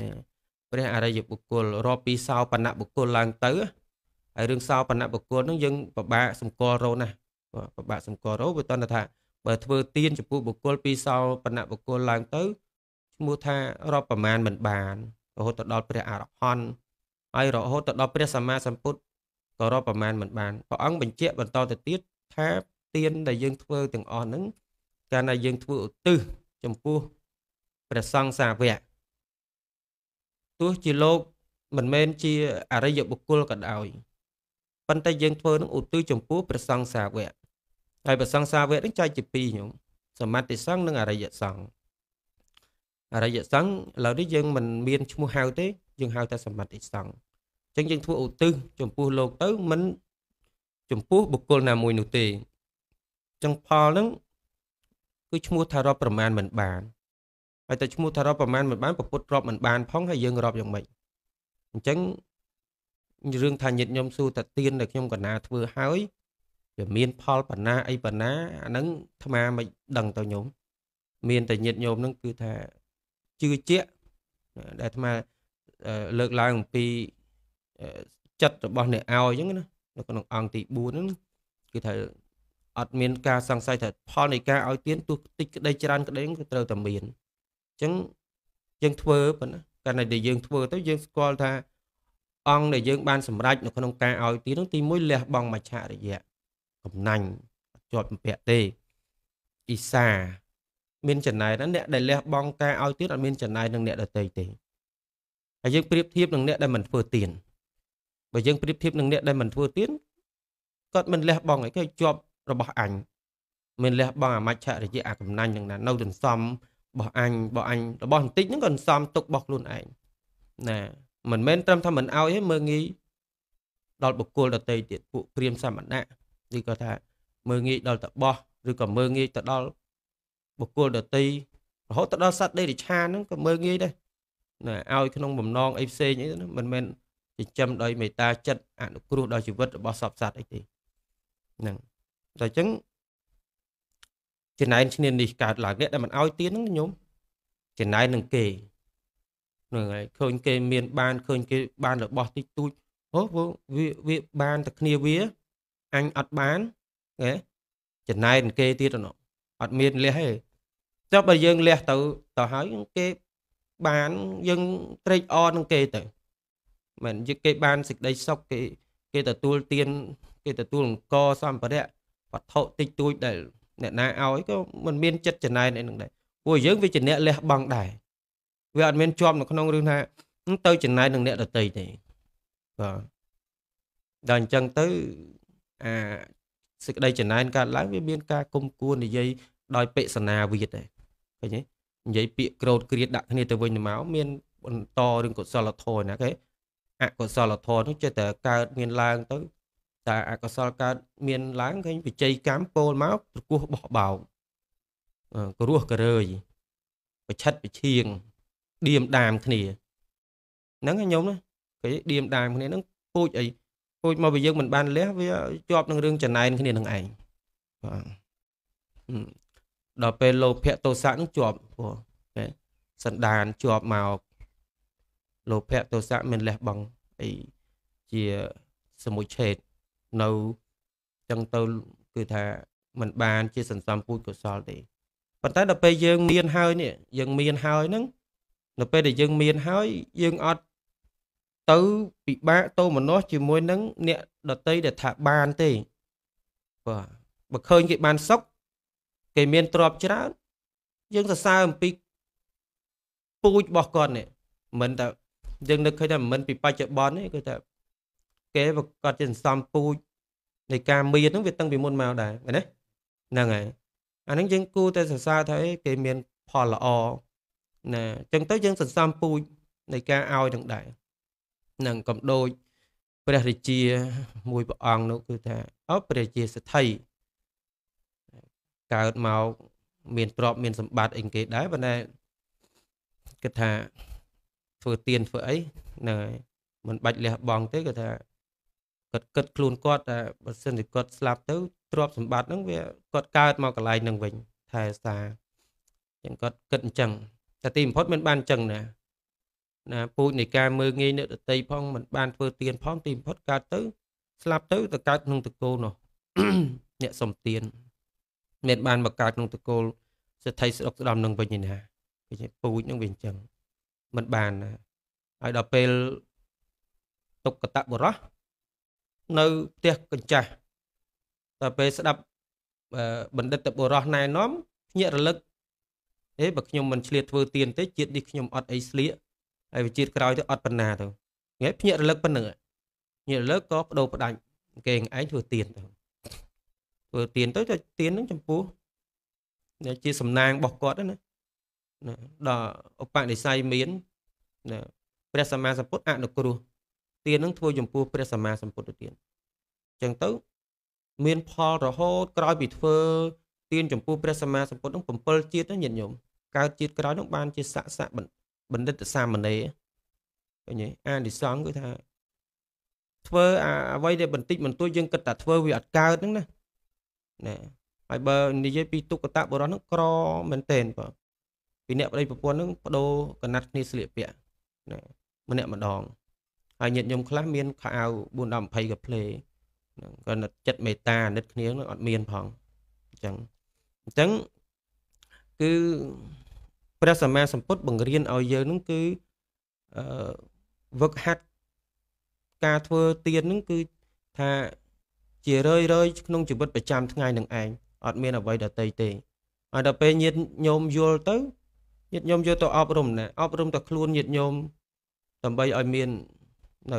ណាព្រះអរិយបុគ្គលរាប់ពីសោបណៈបុគ្គលឡើងទៅហើយរឿងសោបណៈបុគ្គលហ្នឹងយើងពិបាកសម្គាល់រោណាស់ពិបាកសម្គាល់រោវាតន្តថា បើធ្វើទានចំពោះបុគ្គលពីសោបណៈបុគ្គលឡើងទៅឈ្មោះថារាប់ប្រមាណមិនបានរហូតទៅដល់ព្រះអរហន្តហើយរហូតទៅដល់ព្រះសម្មាសម្ពុទ្ធក៏រាប់ប្រមាណមិនបានព្រះអង្គបញ្ជាក់បន្តទៅទៀតថាទានដែលយើងធ្វើទាំងអស់ហ្នឹងកាលណាយើងធ្វើឧទ្ទិសចំពោះព្រះសង្ឃសាវកទោះជាលោកមិនមែនជាអរិយបុគ្គលក៏ដោយប៉ុន្តែយើងធ្វើនឹងឧទ្ទិសចំពោះព្រះសង្ឃសាវកហើយព្រះសង្ឃសាវកនឹងចែកជាពីរញោមសមត្ថិសង្ឃនិងអរិយសង្ឃអរិយសង្ឃឥឡូវនេះយើងមិនមានឈ្មោះហៅទេយើងហៅតែសមត្ថិសង្ឃអញ្ចឹងយើងធ្វើឧទ្ទិសចំពោះលោកទៅមិន ចំពោះបុគ្គលណាមួយនោះទេចឹងផលហ្នឹងគឺឈ្មោះថារាប់ប្រមាណមិនបានហើយតែឈ្មោះថារាប់ប្រមាណមិនបានពុទ្ធរាប់មិនបានផងហើយយើងរាប់យ៉ាងម៉េចអញ្ចឹងរឿងថាញាតញោមសួរតាទៀនដែលខ្ញុំកណា ធ្វើហើយវាមាន ផលបណ្ណាអីបណ្ណាអាហ្នឹងថ្មមិនដឹងទៅញោមមានតែញាតញោមហ្នឹងគឺថាជឿជាក់ដែលថ្មលើកឡើងអំពីចិត្តរបស់អ្នកឲ្យអញ្ចឹងណានៅក្នុងអង្គទី4ហ្នឹងគឺថាអត់មានការសង្ស័យថាផលនៃការឲ្យទានទោះតិចក្តីច្រើនក្តីគឺត្រូវតែមានអញ្ចឹងយើងធ្វើប៉ុណ្ណាកាលណាដែលយើងធ្វើ ទៅយើងស្គាល់ថាអង្គដែលយើង បានសម្រេចនៅក្នុងការឲ្យទាននោះទី1លះបង់មច្ឆរិយៈកំណាញ់អត់ជាប់ពពៈទេអ៊ីសាមានចំណែកណាអ្នកដែលលះបង់ការឲ្យទានអត់មានចំណែកនឹងអ្នកដទៃទេហើយយើងប្រៀបធៀបនឹងអ្នកដែលមិនធ្វើទានបើយើងប្រៀបធៀបនឹងអ្នកដែលមិនធ្វើទានគាត់មិនលះបង់អីគេជាប់របស់អញមានលះបង់អមច្ឆរិយៈកំណាញ់នឹងណានៅទន្សំរបស់អញរបស់អញរបស់បន្តិចហ្នឹងក៏សំទុករបស់ខ្លួនឯងណាមិនមែនត្រឹមថាមិនអោយទេមើងងាយដល់បុគ្គលដតីទៀតពួកព្រាមសមណៈឬក៏ថាមើងងាយដល់តបោះឬក៏មើងងាយទៅដល់បុគ្គលដតីរហូតទៅដល់សត្វដេរិឆាហ្នឹងក៏មើងងាយដែរណាឲ្យក្នុងបំណងអីផ្សេងអីហ្នឹងមិនមែនចិញ្ចឹមដោយមេត្តាចិត្តអនុគ្រោះដល់ជីវិតរបស់សពសត្វអីទេហ្នឹងតែអញ្ចឹងចំណែនឈ្នានេះកើតឡើងអ្នកដែលមិនអោយទៀនហ្នឹងខ្ញុំចំណែននឹងគេនឹងហើយឃើញគេមានបានឃើញគេបានរបស់តិចតួចអូវាវាបានតែគ្នាវាអញអត់បានហ៎ចំណែនគេទៀតណោះអត់មានលះទេចុះបើយើងលះទៅទៅហើយគេបានយើងត្រេកអរនឹងគេទៅមែនគេបានសេចក្តីសុខគេគេទទួលទានគេទទួលអង្គសម្ភារៈវត្ថុតិចតួចដែលអ្នកណាឲ្យក៏មិនមានចិត្តចំណែនអីនឹងដែរព្រោះយើងវាជាអ្នកលះបង់ដែរវាអត់មានជាប់នៅក្នុងរឿងថាទៅចំណែននឹងអ្នកដតីទេបាទដល់អញ្ចឹងទៅអាសេចក្តីចំណែនកើតឡើងវាមាន ការគុំគួននិយាយដោយបេសនាវាទដែរឃើញទេនិយាយពាក្យក្រោតគ្រាដាក់គ្នាទៅវិញទៅមកមានបន្តរឿងកុសលធម៌ណាគេ អកុសលធម៌នោះចេះតែកើតមានឡើងទៅតែអកុសលកើតមានឡើងឃើញវិជ័យកម្មពោលមកប្រគោះបោះបោកគ្រោះករើយប្រឆិតប្រឈៀងឌៀមដាមគ្នាហ្នឹងខ្ញុំគេឌៀមដាមគ្នាហ្នឹងពូចអីពូចមកវាយើងមិនបានលះវាជាប់នឹងរឿងចំណែនគ្នានឹងឯងបាទដល់ពេលលោភៈទោសៈនឹងជាប់ព្រោះសណ្ដានជាប់មកលោភៈទោសៈមានលះបង់អីជាសមុជឆេតនៅចឹងទៅគឺថាมันបាន ជាសន្សំពូជកុសលទេប៉ុន្តែដល់ពេលយើងមានហើយនេះយើងមានហើយហ្នឹងនៅពេលដែលយើងមានហើយយើងអត់ទៅពិបាកតោមនោះជាមួយនឹងអ្នកដតីដែលថាបានទេបាទបើឃើញគេបានសុខគេមានទ្រព្យច្រើនយើងសរសើរអំពីពូជរបស់គាត់នេះមិនតែយើងនឹកឃើញថាមិនពីបច្ចុប្បន្នទេគឺថាគេប្រកាសជាសន្សំពូជនៃការមៀនហ្នឹងវាតាំងពីមុនមកដែរឃើញទេហ្នឹងហើយអាហ្នឹងយើងគួរតែសរសើរថាអីគេមាន ផលល្អណាអញ្ចឹងទៅយើងសន្សំពូជនៃការឲ្យនឹងដែរនឹងកំដូចព្រះរាជា មួយព្រះអង្គនោះគឺថាអោព្រះជាសទ្ធិកើតមកមានទ្រព្យមាន សម្បត្តិអីគេដែរប៉ុន្តែគិតថាធ្វើទៀនធ្វើអីហ្នឹងហើយមិនបាច់លះបង់ទេគឺថាគាត់គិតខ្លួនគាត់តែបើសិនជាគាត់ស្លាប់ទៅទ្រព្យសម្បត្តិហ្នឹងវាគាត់កើតមកកន្លែងហ្នឹងវិញថែសាចឹងគាត់គិតអញ្ចឹងតែទីបំផុតមិនបានអញ្ចឹងណាណាពូជនៃការមើងងាយអ្នកដតីផងមិនបានធ្វើទៀនផងទីបំផុតកើតទៅស្លាប់ទៅទៅកើតក្នុងតកូលនោះអ្នកសំទៀនមានបានមកកើតក្នុងតកូលសេដ្ឋីស្ដុកស្ដំនឹងវិញណាគេពូជនឹងវាអញ្ចឹងមិនបានណាហើយដល់ពេលទុកកតបុរោះនៅផ្ទះកញ្ចាស់តែពេលស្ដាប់បណ្ឌិតបុរសណែនាំភ្ញាក់រលឹកអេបើខ្ញុំមិនឆ្លៀតធ្វើទៀនទេជាតិនេះខ្ញុំអត់អីស្លៀកហើយវិជាតិក្រោយទៅអត់បណ្ណាទៅងាយភ្ញាក់រលឹកប៉ុណ្្នឹងភ្ញាក់រលឹកក៏បដូរផ្ដាច់គេឯងធ្វើទៀនទៅធ្វើទៀនទៅទៅទៀននឹងចំពោះជាសំណាងរបស់គាត់ណាដល់ឧបនិស្ស័យមានព្រះសម្មាសម្ពុទ្ធអនុគ្រោះទាននឹងធ្វើចំពោះព្រះសម្មាសម្ពុទ្ធទានអញ្ចឹងទៅ មានផលរហូតក្រោយពីធ្វើទានចំពោះព្រះសម្មាសម្ពុទ្ធនឹង7ជាតិញាតិញោមកើតជាតិក្រោយនឹងបានជាស័ក្តិស័ក្តិបណ្ឌិតសាមណេរឃើញទេអានិសង្ឃគឺថាធ្វើអ្វីដែលបន្តិចបន្តួចយើងគិតថាធ្វើវាអត់កើតហ្នឹងណាណាហើយបើនិយាយពីទុក្កតបុរសហ្នឹងក្រមែនតែនបើពីអ្នកប្តីប្រពន្ធហ្នឹងបដូរកណាត់គ្នាស្លៀកពាក់ណាម្នាក់ម្ដងហើយញាតិញោមខ្លះមានខោអាវ420កាផ្លេហ្នឹងក៏និតចិត្តមេត្តានិតគ្នាហ្នឹងអត់មានផងអញ្ចឹងអញ្ចឹងគឺព្រះសម្មាសម្ពុទ្ធបង្រៀនឲ្យយើងហ្នឹង គឺអឺវឹកហាត់ការធ្វើទៀនហ្នឹងគឺថាជារឿយរឿយក្នុងជីវិតប្រចាំថ្ងៃនឹងឯងអត់មានអ្វីដតីទេហើយដល់ពេលញាតញោមយល់ទៅញាតញោមយកទៅអប់រំណាអប់រំទៅខ្លួនញាតញោមដើម្បីឲ្យមាននៅ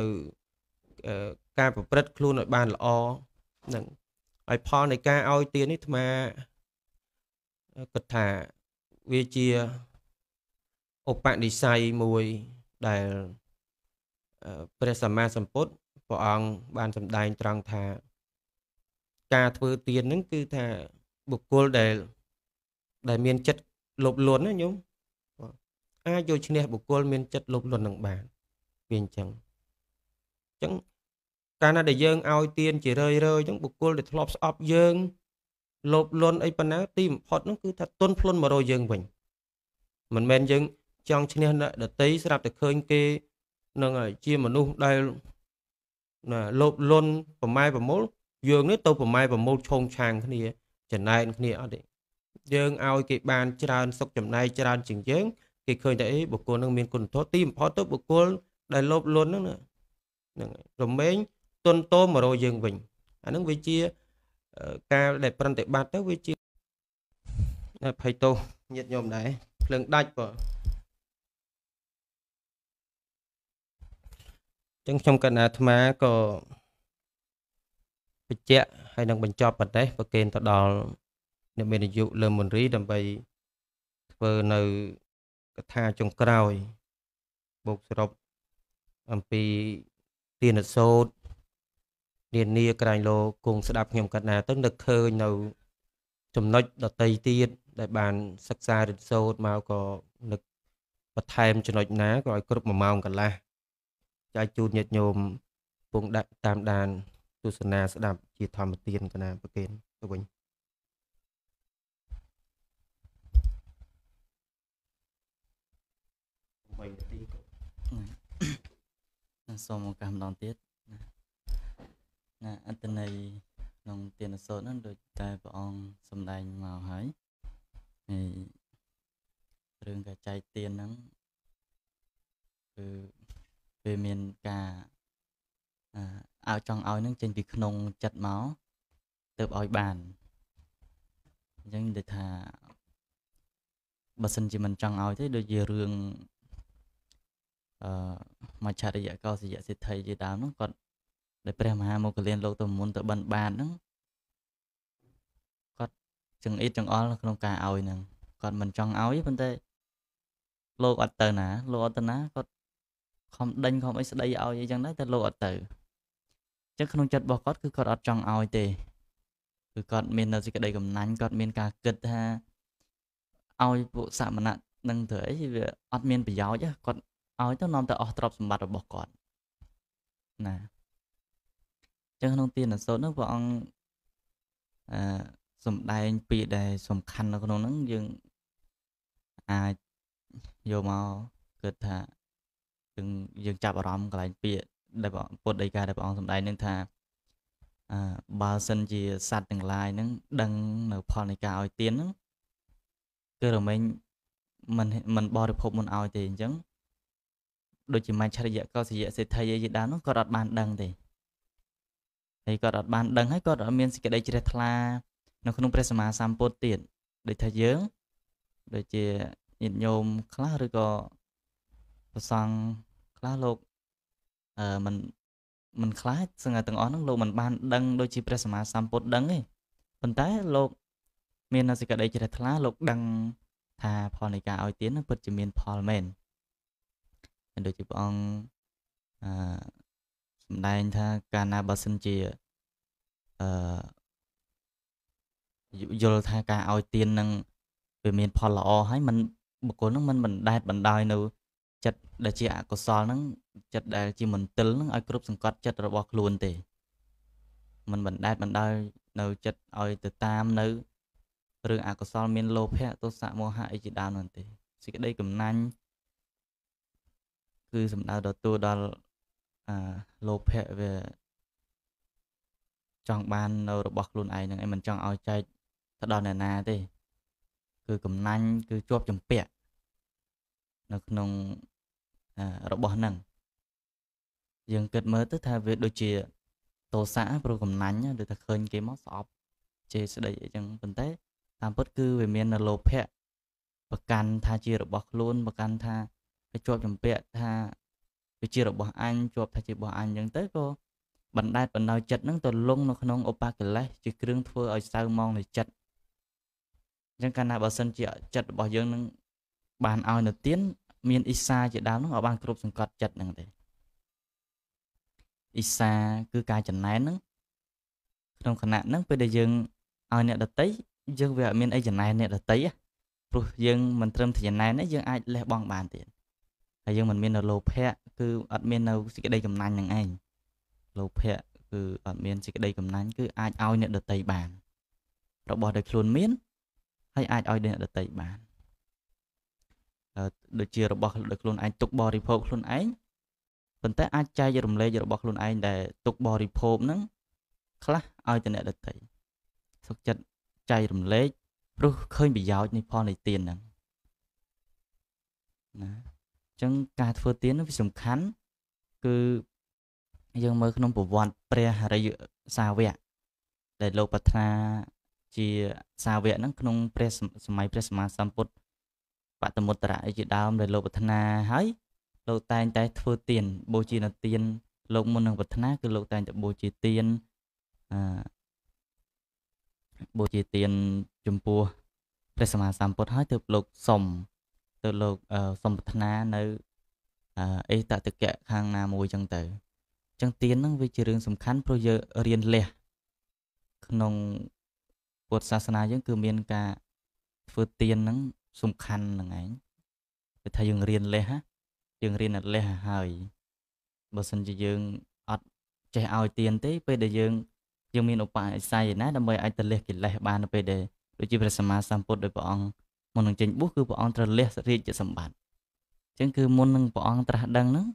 ការប្រព្រឹត្តខ្លួនឲ្យបានល្អនឹងហើយផលនៃការឲ្យទាននេះថ្មគិតថាវាជាឧបនិស្ស័យមួយដែលព្រះសម្មាសម្ពុទ្ធព្រះអង្គបានសម្ដែងត្រង់ថា ការធ្វើទាននឹងគឺថាបុគ្គលដែល ដែលមានចិត្តលោភលន់ណាញោមអាចយកឈ្នះបុគ្គលមានចិត្តលោភលន់នឹងបានវាអញ្ចឹងអញ្ចឹងកាលណាដែលយើងឲ្យទានជារឿយរឿយអញ្ចឹងបុគ្គលដែលធ្លាប់ស្អប់យើងលោភលន់អីប៉ុណ្ណាទីបំផុតនោះគឺថាទុនភ្លុនមករយើងវិញមិនមែនយើងចង់ឈ្នះអ្នកដតីស្រាប់តែឃើញគេនឹងជាមនុស្សដែលណាលោភលន់ប្រម៉ែប្រមូលយើងនេះទៅប្រម៉ែប្រមូលឆោងឆាងគ្នាចំណែនគ្នាអត់ទេយើងឲ្យគេបានច្រើនសុខចំណែកច្រើនជាងយើងគេឃើញតែអីបុគ្គលនឹងមានគុណធម៌ទីបំផុតទៅបុគ្គលដែលលោភលន់ហ្នឹងណាហ្នឹងរមែងទុនតោមករយើងវិញ អាហ្នឹងវាជាការដែលប្រតិបត្តិទៅវាជាភ័យទោសញាតញោមដែរភ្លើងដាច់បើចឹងខ្ញុំកណ្ដាអាត្មាក៏បញ្ជាក់ហើយនឹងបញ្ចប់ប្រទេសប្រគេនទៅដល់អ្នកមានអាយុលើមុនរីដើម្បីធ្វើនៅកថាចុងក្រោយបូកសរុបអំពីទានសោតនានាក្រែងលោគង់ស្ដាប់ខ្ញុំកណាទៅនឹកឃើញនៅចំណុចដតីទៀតដែលបានសិក្សារៀនសូត្រមកក៏នឹកបន្ថែមចំណុចណាក៏ឲ្យគ្រប់1ម៉ោងកន្លះចាយជូនញាតិញោមពងដាក់តាមដានទស្សនាស្ដាប់ជាធម្មទានកណាប្រគេនទៅវិញ8នាទីសូមឱកាសម្ដងទៀតណាណាអត្តន័យក្នុងទានសូត្រនោះដូចតែព្រះអង្គសម្ដែងមកហើយហើយរឿងការចែកទានហ្នឹងគឺពេលមានការអើចង់ឲ្យនឹងចេញពីក្នុងចិត្តមកទៅឲ្យបានអញ្ចឹងនិយាយថាបើសិនជាមិនចង់ឲ្យទេដូចជារឿងអឺមច្ឆរិយកោសយៈសិទ្ធិជាដើមហ្នឹងគាត់ដែលព្រះមហាមោគលានលោកទៅមុនទៅបិណ្ឌបាតហ្នឹងគាត់ចង្អៀតចង្អល់ក្នុងការឲ្យហ្នឹងគាត់មិនចង់ឲ្យប៉ុន្តែលោកអត់ទៅណា លោកអត់ទៅណាគាត់ខំដេញខំអីស្ដីឲ្យអីចឹងដែរតែលោកអត់ទៅអញ្ចឹងក្នុងចិត្តរបស់គាត់គឺគាត់អត់ចង់ឲ្យទេគឺគាត់មាននៅសេចក្តីកំណាញ់គាត់មានការគិតថាឲ្យពួកសាមណៈនឹងទៅអីវាអត់មានប្រយោជន៍គាត់ឲ្យទៅនាំទៅអស់ទ្រព្យសម្បត្តិរបស់គាត់ណាចឹងក្នុងទានសូត្រនោះព្រះអង្គអឺសំដែងពីដែលសំខាន់នៅក្នុងហ្នឹងយើងអាចយកមកគិតថាយើងយើងចាប់អារម្មណ៍កន្លែងពាក្យដែលពុទ្ធដីកាដែលព្រះអង្គសំដែងនឹងថាអឺបើសិនជាសត្វទាំងឡាយហ្នឹងដឹងនៅផលនៃការឲ្យទានហ្នឹងគឺរមែងមិនមិនបរិភពមិនឲ្យទេអញ្ចឹងដូចជាមច្ឆរិយកោសយៈសេដ្ឋីយជាដើមនោះគាត់អត់បានដឹងទេហើយគាត់អត់បានដឹងហើយគាត់អត់មានសេចក្តីជ្រះថ្លា នៅក្នុងព្រះសម្មាសម្ពុទ្ធទៀតដូចថាយើង ដូចជាញាតិញោមខ្លះឬក៏ប្រសង់ខ្លះលោកអឺមិនមិនខ្លាចសឹងតែទាំងអស់ហ្នឹងលោកមិនបាន ដឹងដូចជាព្រះសម្មាសម្ពុទ្ធដឹងទេប៉ុន្តែលោក មានសេចក្តីជ្រះថ្លាលោកដឹងថាផលនៃការឲ្យទាននឹងពិតជាមានផលមែនដូចជាព្រះអង្គអឺសម្ដែងថាកាលណាបើសិនជាអឺយល់ថាការឲ្យទាននឹងវាមានផលល្អហើយมันបុគ្គលនឹងมันមិនដែតបណ្ដោយនៅ ចិត្តដែលជាអកុសលនឹងចិត្តដែលជាមន្ទិលនឹងឲ្យគ្រប់សង្កត់ចិត្តរបស់ខ្លួនទេมันមិនដែតបណ្ដោយនៅ ចិត្តឲ្យទៅតាម នៅរឿងអកុសលមានលោភៈទោសៈមោហៈអីជាដើមនោះទេសេចក្តីកំណាញ់គឺសំដៅដល់តួដល់អាលោភៈវាចង់បាននៅរបស់ខ្លួនឯងហ្នឹងឯងមិនចង់ឲ្យចែកទៅដល់អ្នកណាទេ គឺកំណាញ់គឺជាប់ចម្ពាក់នៅក្នុងរបស់ហ្នឹងយើងគិតមើលទៅថាវាដូចជាតោសៈព្រោះកំណាញ់ដូចតែឃើញគេមកស្អប់ជេរស្ដីអីចឹងប៉ុន្តែតាមពិតគឺវាមាននៅលោភៈប្រកាន់ថាជារបស់ខ្លួនប្រកាន់ថាជាប់ចម្ពាក់ថាវាជារបស់អញជាប់ថាជារបស់អញអញ្ចឹងទៅក៏បណ្ដែតបណ្ដោយចិត្តនឹងទៅលងនៅក្នុងឧបាកិលេសជាគ្រឿងធ្វើឲ្យសៅមងនៃចិត្តអញ្ចឹងកាលណាបើសិនជាចិត្តរបស់យើងនឹងបានឲ្យនៅទៀនមានអ៊ីសាជាដើមនឹងឲ្យបានគ្រប់សង្កត់ចិត្តនឹងទេអ៊ីសាគឺការចំណែននឹងក្នុងគណៈនឹងពេលដែលយើងឲ្យអ្នកដតីយើងវាអត់មានអីចំណែនអ្នកដតីព្រោះយើងមិនត្រឹមតែចំណែនទេយើងអាចលះបង់បានទៀតហើយយើងមិនមាននៅលោភៈគឺអត់មាននៅសេចក្តីកំណាញ់នឹងឯងលោភៈគឺអត់មានសេចក្តីកំណាញ់គឺអាចឲ្យអ្នកដតីបានរបស់ដែលខ្លួនមាន ហើយអាចឲ្យអ្នកដតីបានដូចជារបស់ដែលខ្លួនឯងទុកបរិភោគខ្លួនឯងប៉ុន្តែអាចចែករំលែករបស់ខ្លួនឯងដែលទុកបរិភោគហ្នឹងខ្លះឲ្យទៅអ្នកដតីសុខចិត្តចែករំលែកព្រោះឃើញប្រយោជន៍នៃផលនៃទានហ្នឹងណាចឹងការធ្វើទានវាសំខាន់គឺយើងមើលក្នុង ប្រវត្តិព្រះហរិយសាវកដែលលោកប្រាថ្នាជាសាវកហ្នឹងក្នុងព្រះសម័យព្រះ សម្មាសម្ពុទ្ធបតមុត្តរៈជាដើមដែលលោកប្រាថ្នាហើយលោកតែងតែធ្វើទានបូជាទានលោកមុននឹងប្រាថ្នា គឺលោកតែងតែបូជាទានអឺបូជាទានចំពោះព្រះសម្មាសម្ពុទ្ធហើយទើបលោកសុំទៅលោកសំបធ្នានៅអេតតកៈខាងណាមួយចឹងទៅចឹងទៀនហ្នឹងវាជារឿងសំខាន់ព្រោះយើងរៀនលះក្នុងពុទ្ធសាសនាយើង គឺមានការធ្វើទៀនហ្នឹងសំខាន់ហ្នឹងឯងវាថាយើងរៀនលះយើងរៀនអត់លះហើយបើសិនជាយើងអត់ចេះឲ្យទៀនទេពេលដែលយើងយើងមានឧបនិស្ស័យណាដើម្បីអាចទៅលះកិលេសបានទៅពេលដែលដូចជាព្រះសម្មាសម្ពុទ្ធដោយព្រះអង្គមុននឹងចេញបួសគឺព្រះអង្គត្រូវលះរាជសម្បត្តិអញ្ចឹងគឺមុននឹងព្រះអង្គត្រាស់ដឹងហ្នឹង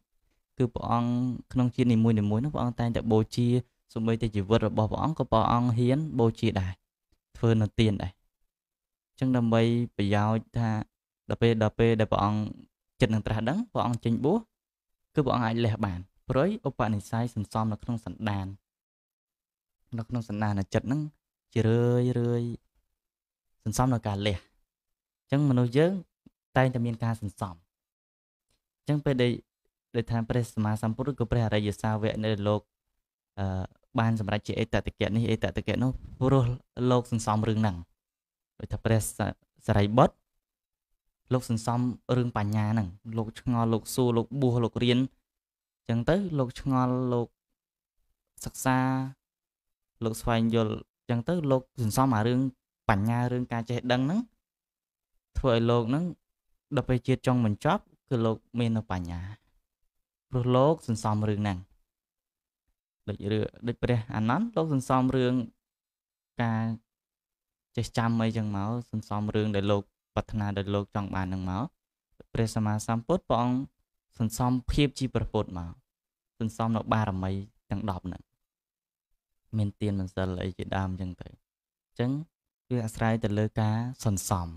គឺព្រះអង្គក្នុងជាតិនីមួយៗហ្នឹងព្រះអង្គតែងតែបូជាសម្បីតែជីវិតរបស់ព្រះអង្គក៏ព្រះអង្គហ៊ានបូជាដែរធ្វើនៅទានដែរអញ្ចឹងដើម្បីប្រយោជន៍ថាដល់ពេលដល់ពេលដែលព្រះអង្គចិត្តនឹងត្រាស់ដឹងព្រះអង្គចេញបួសគឺព្រះអង្គអាចលះបានព្រោះឧបនិស្ស័យសន្សំនៅក្នុងសន្តាននៅក្នុងសន្តានចិត្តហ្នឹងជារឿយរឿយសន្សំនៅការលះចឹងមនុស្សយើងតែងតែមានការសន្សំអញ្ចឹងពេលដែលដែលថាព្រះសម្មាសម្ពុទ្ធឬក៏ព្រះអរិយសាវកនៅលោកអឺបានសម្រេចជាអេតតកៈនេះអេតតកៈនោះព្រោះលោកសន្សំរឿងហ្នឹងដោយថាព្រះសរិបុត្រលោកសន្សំរឿងបញ្ញាហ្នឹងលោកឆ្ងល់លោកសួរលោកបួសលោករៀនអញ្ចឹងទៅ លោកឆ្ងល់លោកសិក្សាលោកស្វែងយល់អញ្ចឹងទៅ លោកសន្សំអារឿងបញ្ញារឿងការចេះដឹងហ្នឹងធ្វើឲ្យលោកនឹងដល់ពេលជាតិចុងបញ្ចប់ គឺលោកមាននៅបញ្ញាព្រោះលោកសន្សំរឿងហ្នឹងដូចរឿងដូចព្រះអានន្ទលោកសន្សំរឿងការចេះចាំអីចឹងមកសន្សំរឿងដែលលោកប្រាថ្នាដែលលោកចង់បាននឹងមកព្រះសម្មាសម្ពុទ្ធព្រះអង្គសន្សំភាពជាប្រពុតមកសន្សំនៅបារមីទាំង10ហ្នឹងមានទានមិនសិលអីជាដើមចឹងទៅអញ្ចឹងគឺអាស្រ័យទៅលើការសន្សំ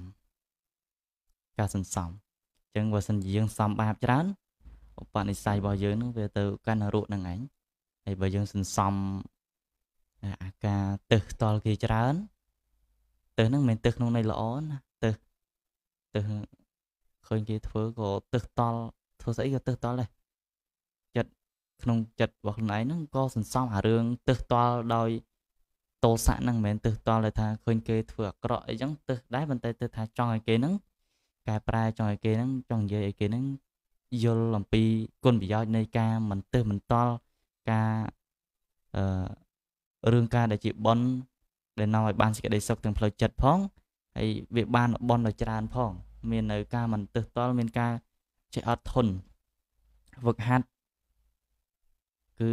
ការសន្សំអញ្ចឹងបើសិនជាយើងសំបាបច្រើនឧបនិស្ស័យរបស់យើងនឹងវាទៅកាន់រកនឹងឯងហើយបើយើងសន្សំអាការទឹះតល់គេច្រើនទឹះហ្នឹងមិនទឹះក្នុងន័យល្អណាទឹះទឹះឃើញគេធ្វើក៏ទឹះតល់ធ្វើស្អីក៏ទឹះតល់ដែរចិត្តក្នុងចិត្តរបស់ខ្លួនឯងហ្នឹងក៏សន្សំអារឿងទឹះតល់ដោយតោសៈហ្នឹងមិនមែនទឹះតល់តែថាឃើញគេធ្វើអាក្រក់អីចឹងទឹះដែរប៉ុន្តែទឹះថាចង់ឲ្យគេហ្នឹងកែប្រែចង់ឲ្យគេហ្នឹងចង់និយាយឲ្យគេហ្នឹងយល់អំពីគុណប្រយោជន៍នៃការមិនទើសមិនតល់ការអឺរឿងការដែលជាបនដែលនាំឲ្យបានសេចក្តីសុខទាំងផ្លូវចិត្តផងហើយវាបានបនដល់ច្រើនផង មាននៅការមិនទើសតល់មានការចេះអត់ធន់វឹកហាត់គឺ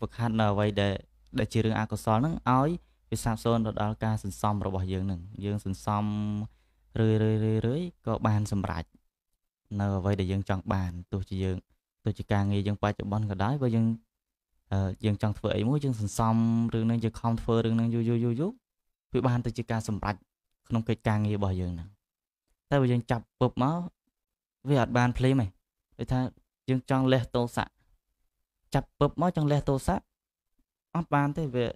វឹកហាត់នៅអ្វីដែលដែលជារឿងអកុសលហ្នឹងឲ្យវាសាបសូន្យទៅដល់ការសន្សំរបស់យើងហ្នឹងយើងសន្សំរឿយរឿយរឿយរឿយក៏បានសម្រេចនៅអ្វីដែលយើងចង់បានទោះជាយើងទោះជាការងារយើងបច្ចុប្បន្នក៏ដោយបើយើងយើងចង់ធ្វើអីមួយយើងសន្សំរឿងនឹងយើងខំធ្វើរឿងនឹងយូរយូរយូរយូរវាបាន ទៅជាការសម្រេចក្នុងកិច្ចការងាររបស់យើងហ្នឹងតែបើយើងចាប់ពឹបមកវាអត់បានភ្លាមទេដូចថាយើងចង់លះតោស័កចាប់ពឹបមកចង់លះតោស័កអត់បានទេវា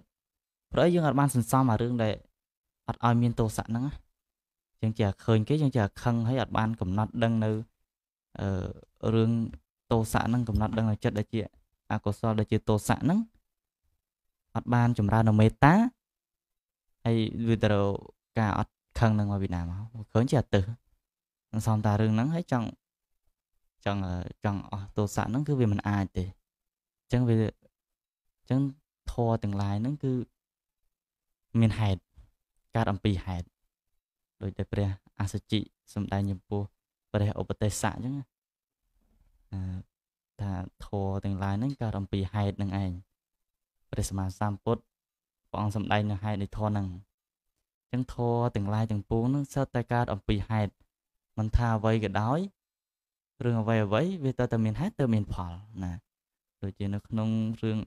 ព្រោះយើងអត់បានសន្សំអារឿងដែលអត់ឲ្យមានតោស័កហ្នឹងណាចឹងជាឃើញគេចឹងជាខឹងហើយអត់បានកំណត់ដឹងនៅអឺរឿងទោសៈហ្នឹងកំណត់ដឹងនៅចិត្តដែលជាអកុសលដែលជាទោសៈហ្នឹងអត់បានចម្រើននៅមេត្តាហើយវាទៅការអត់ខឹងនឹងមកពីណាមកឃើញជាអតិសនឹងសំតារឿងហ្នឹងហើយចង់ចង់ចង់អស់ទោសៈហ្នឹងគឺវាមិនអាចទេអញ្ចឹងវាអញ្ចឹងធរទាំងឡាយហ្នឹងគឺមានហេតុកើតអំពីហេតុដោយតែព្រះអសជិសំដែងចំពោះព្រះឧបទេសៈអញ្ចឹងថាធម៌ទាំងឡាយហ្នឹងកើតអំពីហេតុនឹងឯងព្រះសម្មាសម្ពុទ្ធព្រះអង្គសំដែងនៅហេតុនៃធម៌ហ្នឹងអញ្ចឹងធម៌ទាំងឡាយទាំងពួងហ្នឹងសុទ្ធតែកើតអំពីហេតុមិនថាអ្វីក៏ដោយរឿងអ្វីអ្វីវាតើតែមានហេតុទៅមានផលណា ដូចជានៅក្នុងរឿង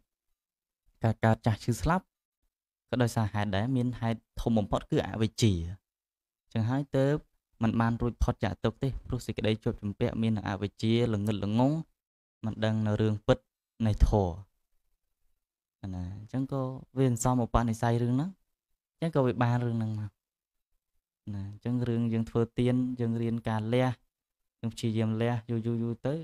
ការកើតចាស់ឈឺស្លាប់ក៏ដោយសារហេតុដែរមានហេតុធំបំផុតគឺអវិជ្ជាចឹងហើយទើបมันបានរួចផុតចាកទុកទេព្រោះសេចក្តីជាប់ជំពាក់មាននឹងអវិជ្ជាល្ងឹតល្ងងមិនដឹងនៅរឿងពិតនៃធម៌ណាអញ្ចឹងក៏វាអន្សមឧបនិស្ស័យរឿងហ្នឹងអញ្ចឹងក៏វាបានរឿងហ្នឹងមកណាអញ្ចឹងរឿងយើងធ្វើទៀនយើងរៀនការលះយើងព្យាយាមលះយូរយូរយូរទៅ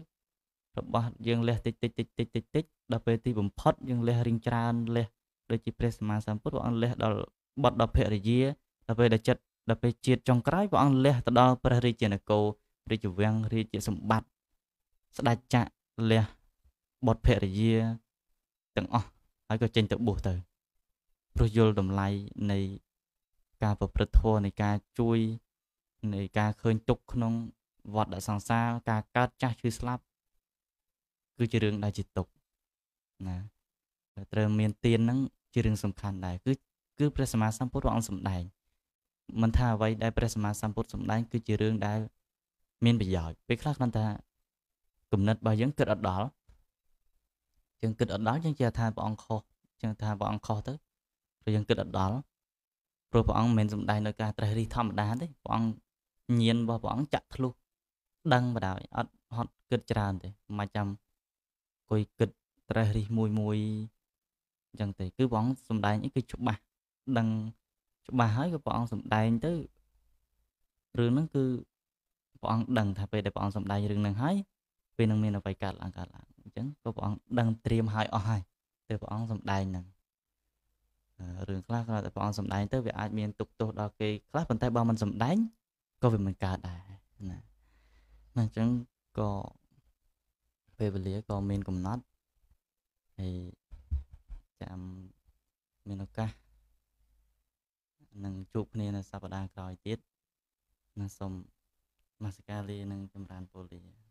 របស់យើងលះតិចតិចតិចតិចតិចតិចដល់ពេលទីបំផុត យើងលះរៀងច្រើនលះដូចជាព្រះសម្មាសម្ពុទ្ធព្រះអង្គលះដល់បត់ដល់ភរិយាដល់ពេលដែលចិត្តដល់ពេលជាតិចុងក្រោយព្រះអង្គលះទៅដល់ព្រះរាជានគររាជវាំងរាជសម្បត្តិស្ដេចចក្រលះបុត្រភរិយាទាំងអស់ហើយក៏ចេញទៅបួសទៅព្រោះយល់តម្លៃនៃការប្រព្រឹត្តធម៌នៃការជួយនៃការឃើញទុកក្នុងវដ្តសង្សារការកើតចាស់ឈឺស្លាប់គឺជារឿងដែលជាទុកណាត្រូវមានទានហ្នឹង ជារឿងសំខាន់ដែរគឺគឺព្រះសម្មាសម្ពុទ្ធព្រះអង្គសម្ដែងមិនថាអ្វីដែលព្រះសម្មាសម្ពុទ្ធសម្ដែងគឺជារឿងដែលមានប្រយោជន៍ពេលខ្លះគាត់ថាគំនិតរបស់យើងគិតអត់ដល់យើងគិតអត់ដល់យើងជឿថាព្រះអង្គខុសយើងថាព្រះអង្គខុសទៅព្រោះយើងគិតអត់ដល់ព្រោះព្រះអង្គមិនសម្ដែងនៅការត្រេះរិះធម្មតាទេព្រះអង្គញៀនរបស់ព្រះអង្គចាក់ធ្លុះដឹងបណ្ដោយអត់ហត់គិតច្រើនទេមិនចាំគួយគិតត្រេះរិះមួយមួយអញ្ចឹងទេគឺព្រះអង្គសម្ដែងអីគឺច្បាស់ដឹងច្បាស់ហើយក៏ព្រះអង្គសំដែងទៅរឿងហ្នឹងគឺព្រះអង្គដឹងថាពេលដែលព្រះអង្គសំដែងរឿងហ្នឹងហើយពេលនឹងមានអ្វីកើតឡើងកើតឡើងអញ្ចឹងក៏ព្រះអង្គដឹងត្រៀមហើយអស់ហើយទៅព្រះអង្គសំដែងហ្នឹងរឿងខ្លះគាត់តែព្រះអង្គសំដែងទៅវាអាចមានទុកទោសដល់គេខ្លះប៉ុន្តែបើមិនសំដែងក៏វាមិនកើតដែរណាអញ្ចឹងក៏ពេលវេលាក៏មានកំណត់ហើយចាំមានឱកាសនឹងជួបគ្នានៅសប្តាហ៍ក្រោយទៀតណាសូមមស្ការលានឹងចម្រើនពរលា